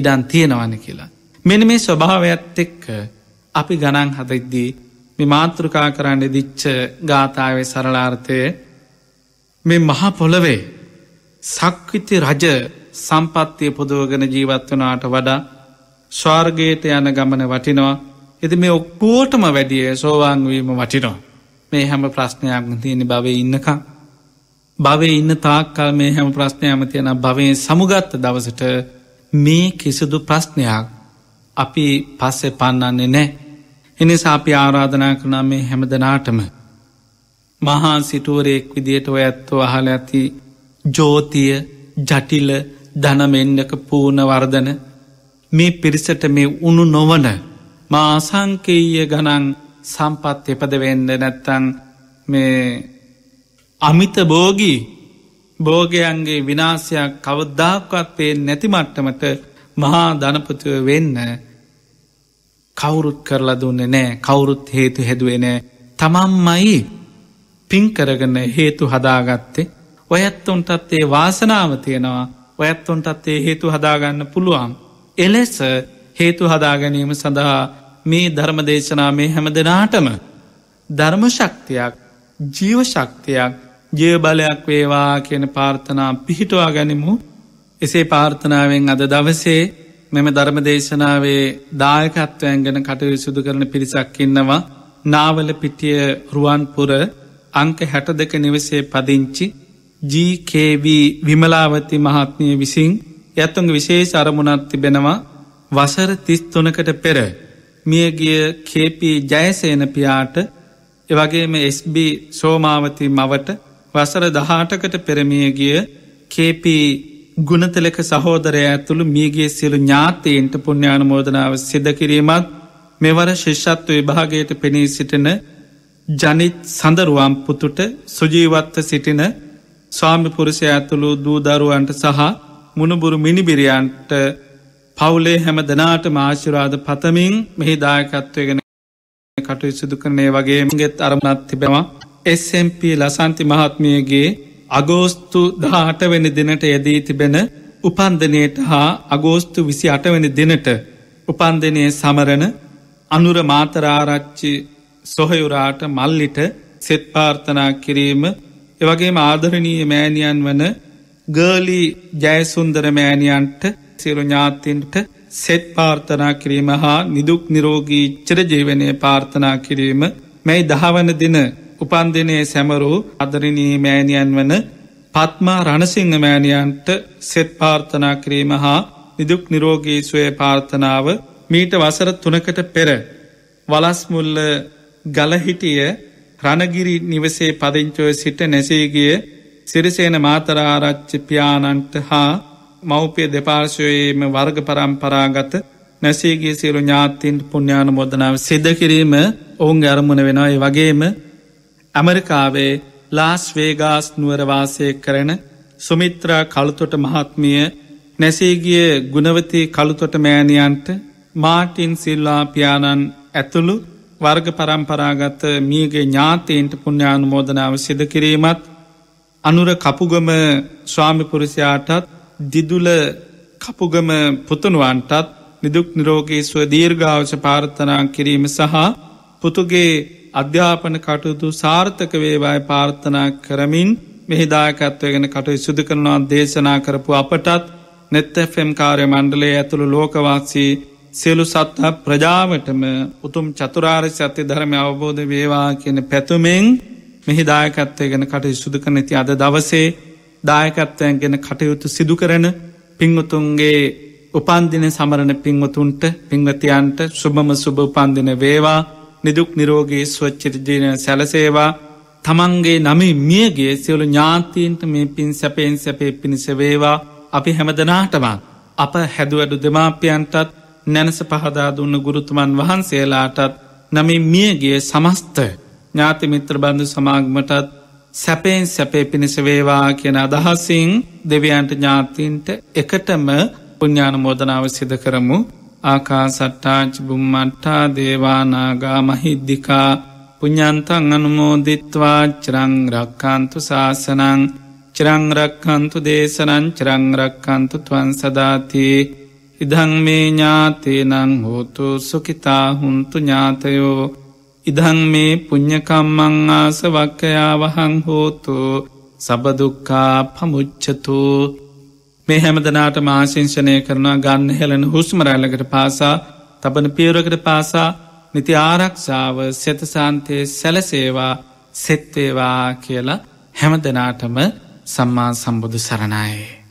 ඉඩන් තියෙනවන කියලා. මෙන මේ ස්වභාවයක්ත් එක්ක අපි ගණන් හදද්දී මෙ මාතෘකා කරන්න දිච්ච ගාථාවේ සරලාර්ථය මෙ මහා පොළවේ සක්විති රජ සම්පත්තිය පුදුවගෙන ජීවත් වනාට වඩා ස්වාර්ගයට යන ගමන වටිනවා එති මේ ඔක්කෝටම වැඩිය සෝවාංවීම වටිනෝ මේ හැම ප්‍රශ්නයක් තියෙන බව ඉන්නකා භවය ඉන්න තාක්කල් මේ හැම ප්‍රශ්නයම තියෙන භවය සමුගත්ත දවසට මේ කිසිදු ප්‍රශ්නයක් අපි පස්සෙ පන්නන්නේ නෑ. එනිසා අපි ආරාධනා කරනා මේ හැමදනාටම. මහා සිටුවරයෙක් විදියට ඔය ඇත්තු අහල ඇති ජෝතිය ජටිල ධනමෙන්ඩක පූර්ණවර්ධන මේ පිරිසට මේ උුණු නොවන මාසංකේය ගනන් සම්පත් එපදවෙන්න නැත්තන් මේ අමිත බෝගී බෝගයන්ගේ විනාසයක් කවද්දාක්වත්වේ නැතිමට්ටමට මහා ධනපතිව වෙන්න කවුරුත් කරලා දුන්න නෑ කවුරුත් හේතු හැදුවෙනෑ තමම්මයි පින්කරගන්න හේතු හදාගත්තේ ඔයත්තුන්ටත් ඒ වාසනාව තියෙනවා ඔයත්තුන්ටත් ඒ හේතු හදාගන්න පුළුවන් එලෙස හේතු හදාගැනීම සඳහා මේ ධර්මදේශනා මේ හැම දෙනාටම ධර්මශක්තියක් ජීවශක්තියක් ජයබලයක් වේවා කියන පාර්ථනා පිහිටවා ගැනිමු එසේ පාර්ථනාවෙන් අද දවසේ මෙම ධර්ම දේශනාවේ දායකත්වයන් ගැන කටයු සුදු කරන පිරිසක් ඉන්නවා නාවල පිටිය රුවන්පුර අංක හැට දෙක නිවසේ පදිංචි GKB විමලාවති මහත්මිය විසින් ඇත්තුන් විශේෂ අරමුණක් තිබෙනවා වසර තිස්තුනකට පෙර මියගිය කේපී ජයසේන පියාට එවගේම SB සෝමාවති මවට වසර දහටකට පෙරමියගිය කේපී ගුණතලක සහෝදරය ඇතුළු මියගේ සියලු ඥාතයන්ට පුුණ්‍යානුමෝදනාව සිද කිරීමත් මෙවර ශිෂ්ෂත්ව විභාගයට පෙනී සිටින ජනිත් සඳරුවම් පුතුට සුජීවත්ව සිටින ස්වාමිපුරුෂය ඇතුළු දූදරුවන්ට සහ මුණබුරු මිනිබිරියන්ට පවුලේ හැම දෙනාට මාශිරාද පතමින් මෙහි දායකත්වයගෙන කටයුසිදු කරනේ වගේ ගෙත් අරමනත් තිබෙනවා SMP ලසන්ති මහත්මියගේ අගෝස්තු දහටවෙනි දෙනට යදී තිබෙන උපන්දනයට හා අගෝස්තු විසි අටවැනි දෙනට උපන්දනය සමරණ අනුර මාතරාරච්චි සොහයුරාට මල්ලිට සෙත් පාර්ථනා කිරීම එවගේ ආදරණීය මෑණියන් වන ගර්ලි ජයසුන්දර මෑණියන්ට සිරු ඥාතින්ට සෙත් පාර්ථනා කිරීම හා නිදුක් නිරෝගී චරජීවනය පාර්ථනා කිරීම මැයි දහවන දින උපන්දිනයේ සැමරූ අදරිනී මෑණියන් වන පත්මා රණසිංහ මෑණියන්ට සෙත් පාර්ථනා කිරීම හා නිදුක් නිරෝගී සුවය පාර්ථනාව මීට වසර තුනකට පෙර වලස්මුල්ල ගලහිටිය රණගිරි නිවසේ පදිංචෝය සිට නැසේගිය සිරිසේන මාතරාරච්චි පියාණන්ට හා මව්පිය දෙපාර්ශවයේම වර්ග පරම්පරාගත නැසේගේ සියලු ඥාතින්ට පුුණ්‍යාන මොදනාව සිද්ධ කිරීම ඔවුන් අරමුණ වෙනයි වගේම ඇමරිකාවේ ලාස් වේගාස් නුවරවාසය කරන සුමිත්‍රා කළුතොට මහත්මිය නැසේගිය ගුණවති කළුතොට මෑණියන්ට මාටින් සිල්ලාපියාණන් ඇතුළු වර්ග පරම්පරාගත මියගේ ඥාතීන්ට පුුණ්‍යානුමෝදනාව සිද කිරීමත් අනුර කපුගම ස්වාමිපුරුෂයාටත් දිදුල කපුගම පුතනුවන්ටත් නිදුක් නිරෝගී ස්ව දීර්ඝාවශ පාර්ථනා කිරීම සහ පුතුගේ අධ්‍යාපන කටයුතු සාර්ථක වේවාය පාර්ථනා කරමින් මෙහිදායකත්වය ගැන කටයු සුදු කරනවා දේශනා කරපු අපටත් නෙත්තෆම් කාරය මණ්ඩලේ ඇතුළු ලෝකවාසී සියලු සත්හ ප්‍රජාවටම උතුම් චතුරාර් සත්‍ය ධරම අවබෝධ වේවා කියන පැතුමෙන් මෙහිදායකත්වය ගැන කටයු සුදු කරන ඇති අද දවසේ දායකත්වයන් ගැන කටයුතු සිදු කරන පිංවතුන්ගේ උපන්දින සමරණ පින්වතුන්ට පින්වතියන්ට සුභම සුභ උපන්දින වේවා නිදුක් නිරෝගේ ස්වච්චරිදන සැලසේවා තමන්ගේ නමේ මියගේ සියලු ඥාතීන්ට මේ පින් සැපෙන් සැපේ පිණිසවේවා අපි හැමදනාටම අප හැදුවඩු දෙමාපියන්ටත් නැනස පහදා දුන්න ගුරුතුමන් වහන්සේලාටත් නමේ මියගේ සමස්ත ඥාතිමිත්‍ර බන්ධු සමාගමටත් සැපෙන් සැපේ පිණිසවේවා කියන අදහසින් දෙවියන්ට ඥාතීන්ට එකටම පුඥාන මෝදනාව සිද කරමු ආකාසට්ටාච බුම්මට්ටා දේවානාගා මහිද්දිකා පුඥන්තන් අනුමෝදිත්වා චරං රක්කාන්තු ශාසනං චරං රක්කන්තු දේශනං චරං රක්කන්තු තුවන් සදාති ඉදං මේ ඥාතේනං හෝතු සුකිතා හුන්තු ඥාතයෝ ඉදං මේ පුඤ්ඥකම්මං ආසවක්කයා වහං හෝතු සබදුක්කා පමුච්චතුූ මේ හැමදනාට මාශංෂණය කරනවා ගන්න හෙලන හුස්මරැල්ලකට පාසා තබන පියවරකට පාසා නිති ආරක්ෂාව සෙතසාන්තයේ සැලසේවා සෙත්වේවා කියලා හැමදනාටම සම්මා සම්බුදු සරණයේ.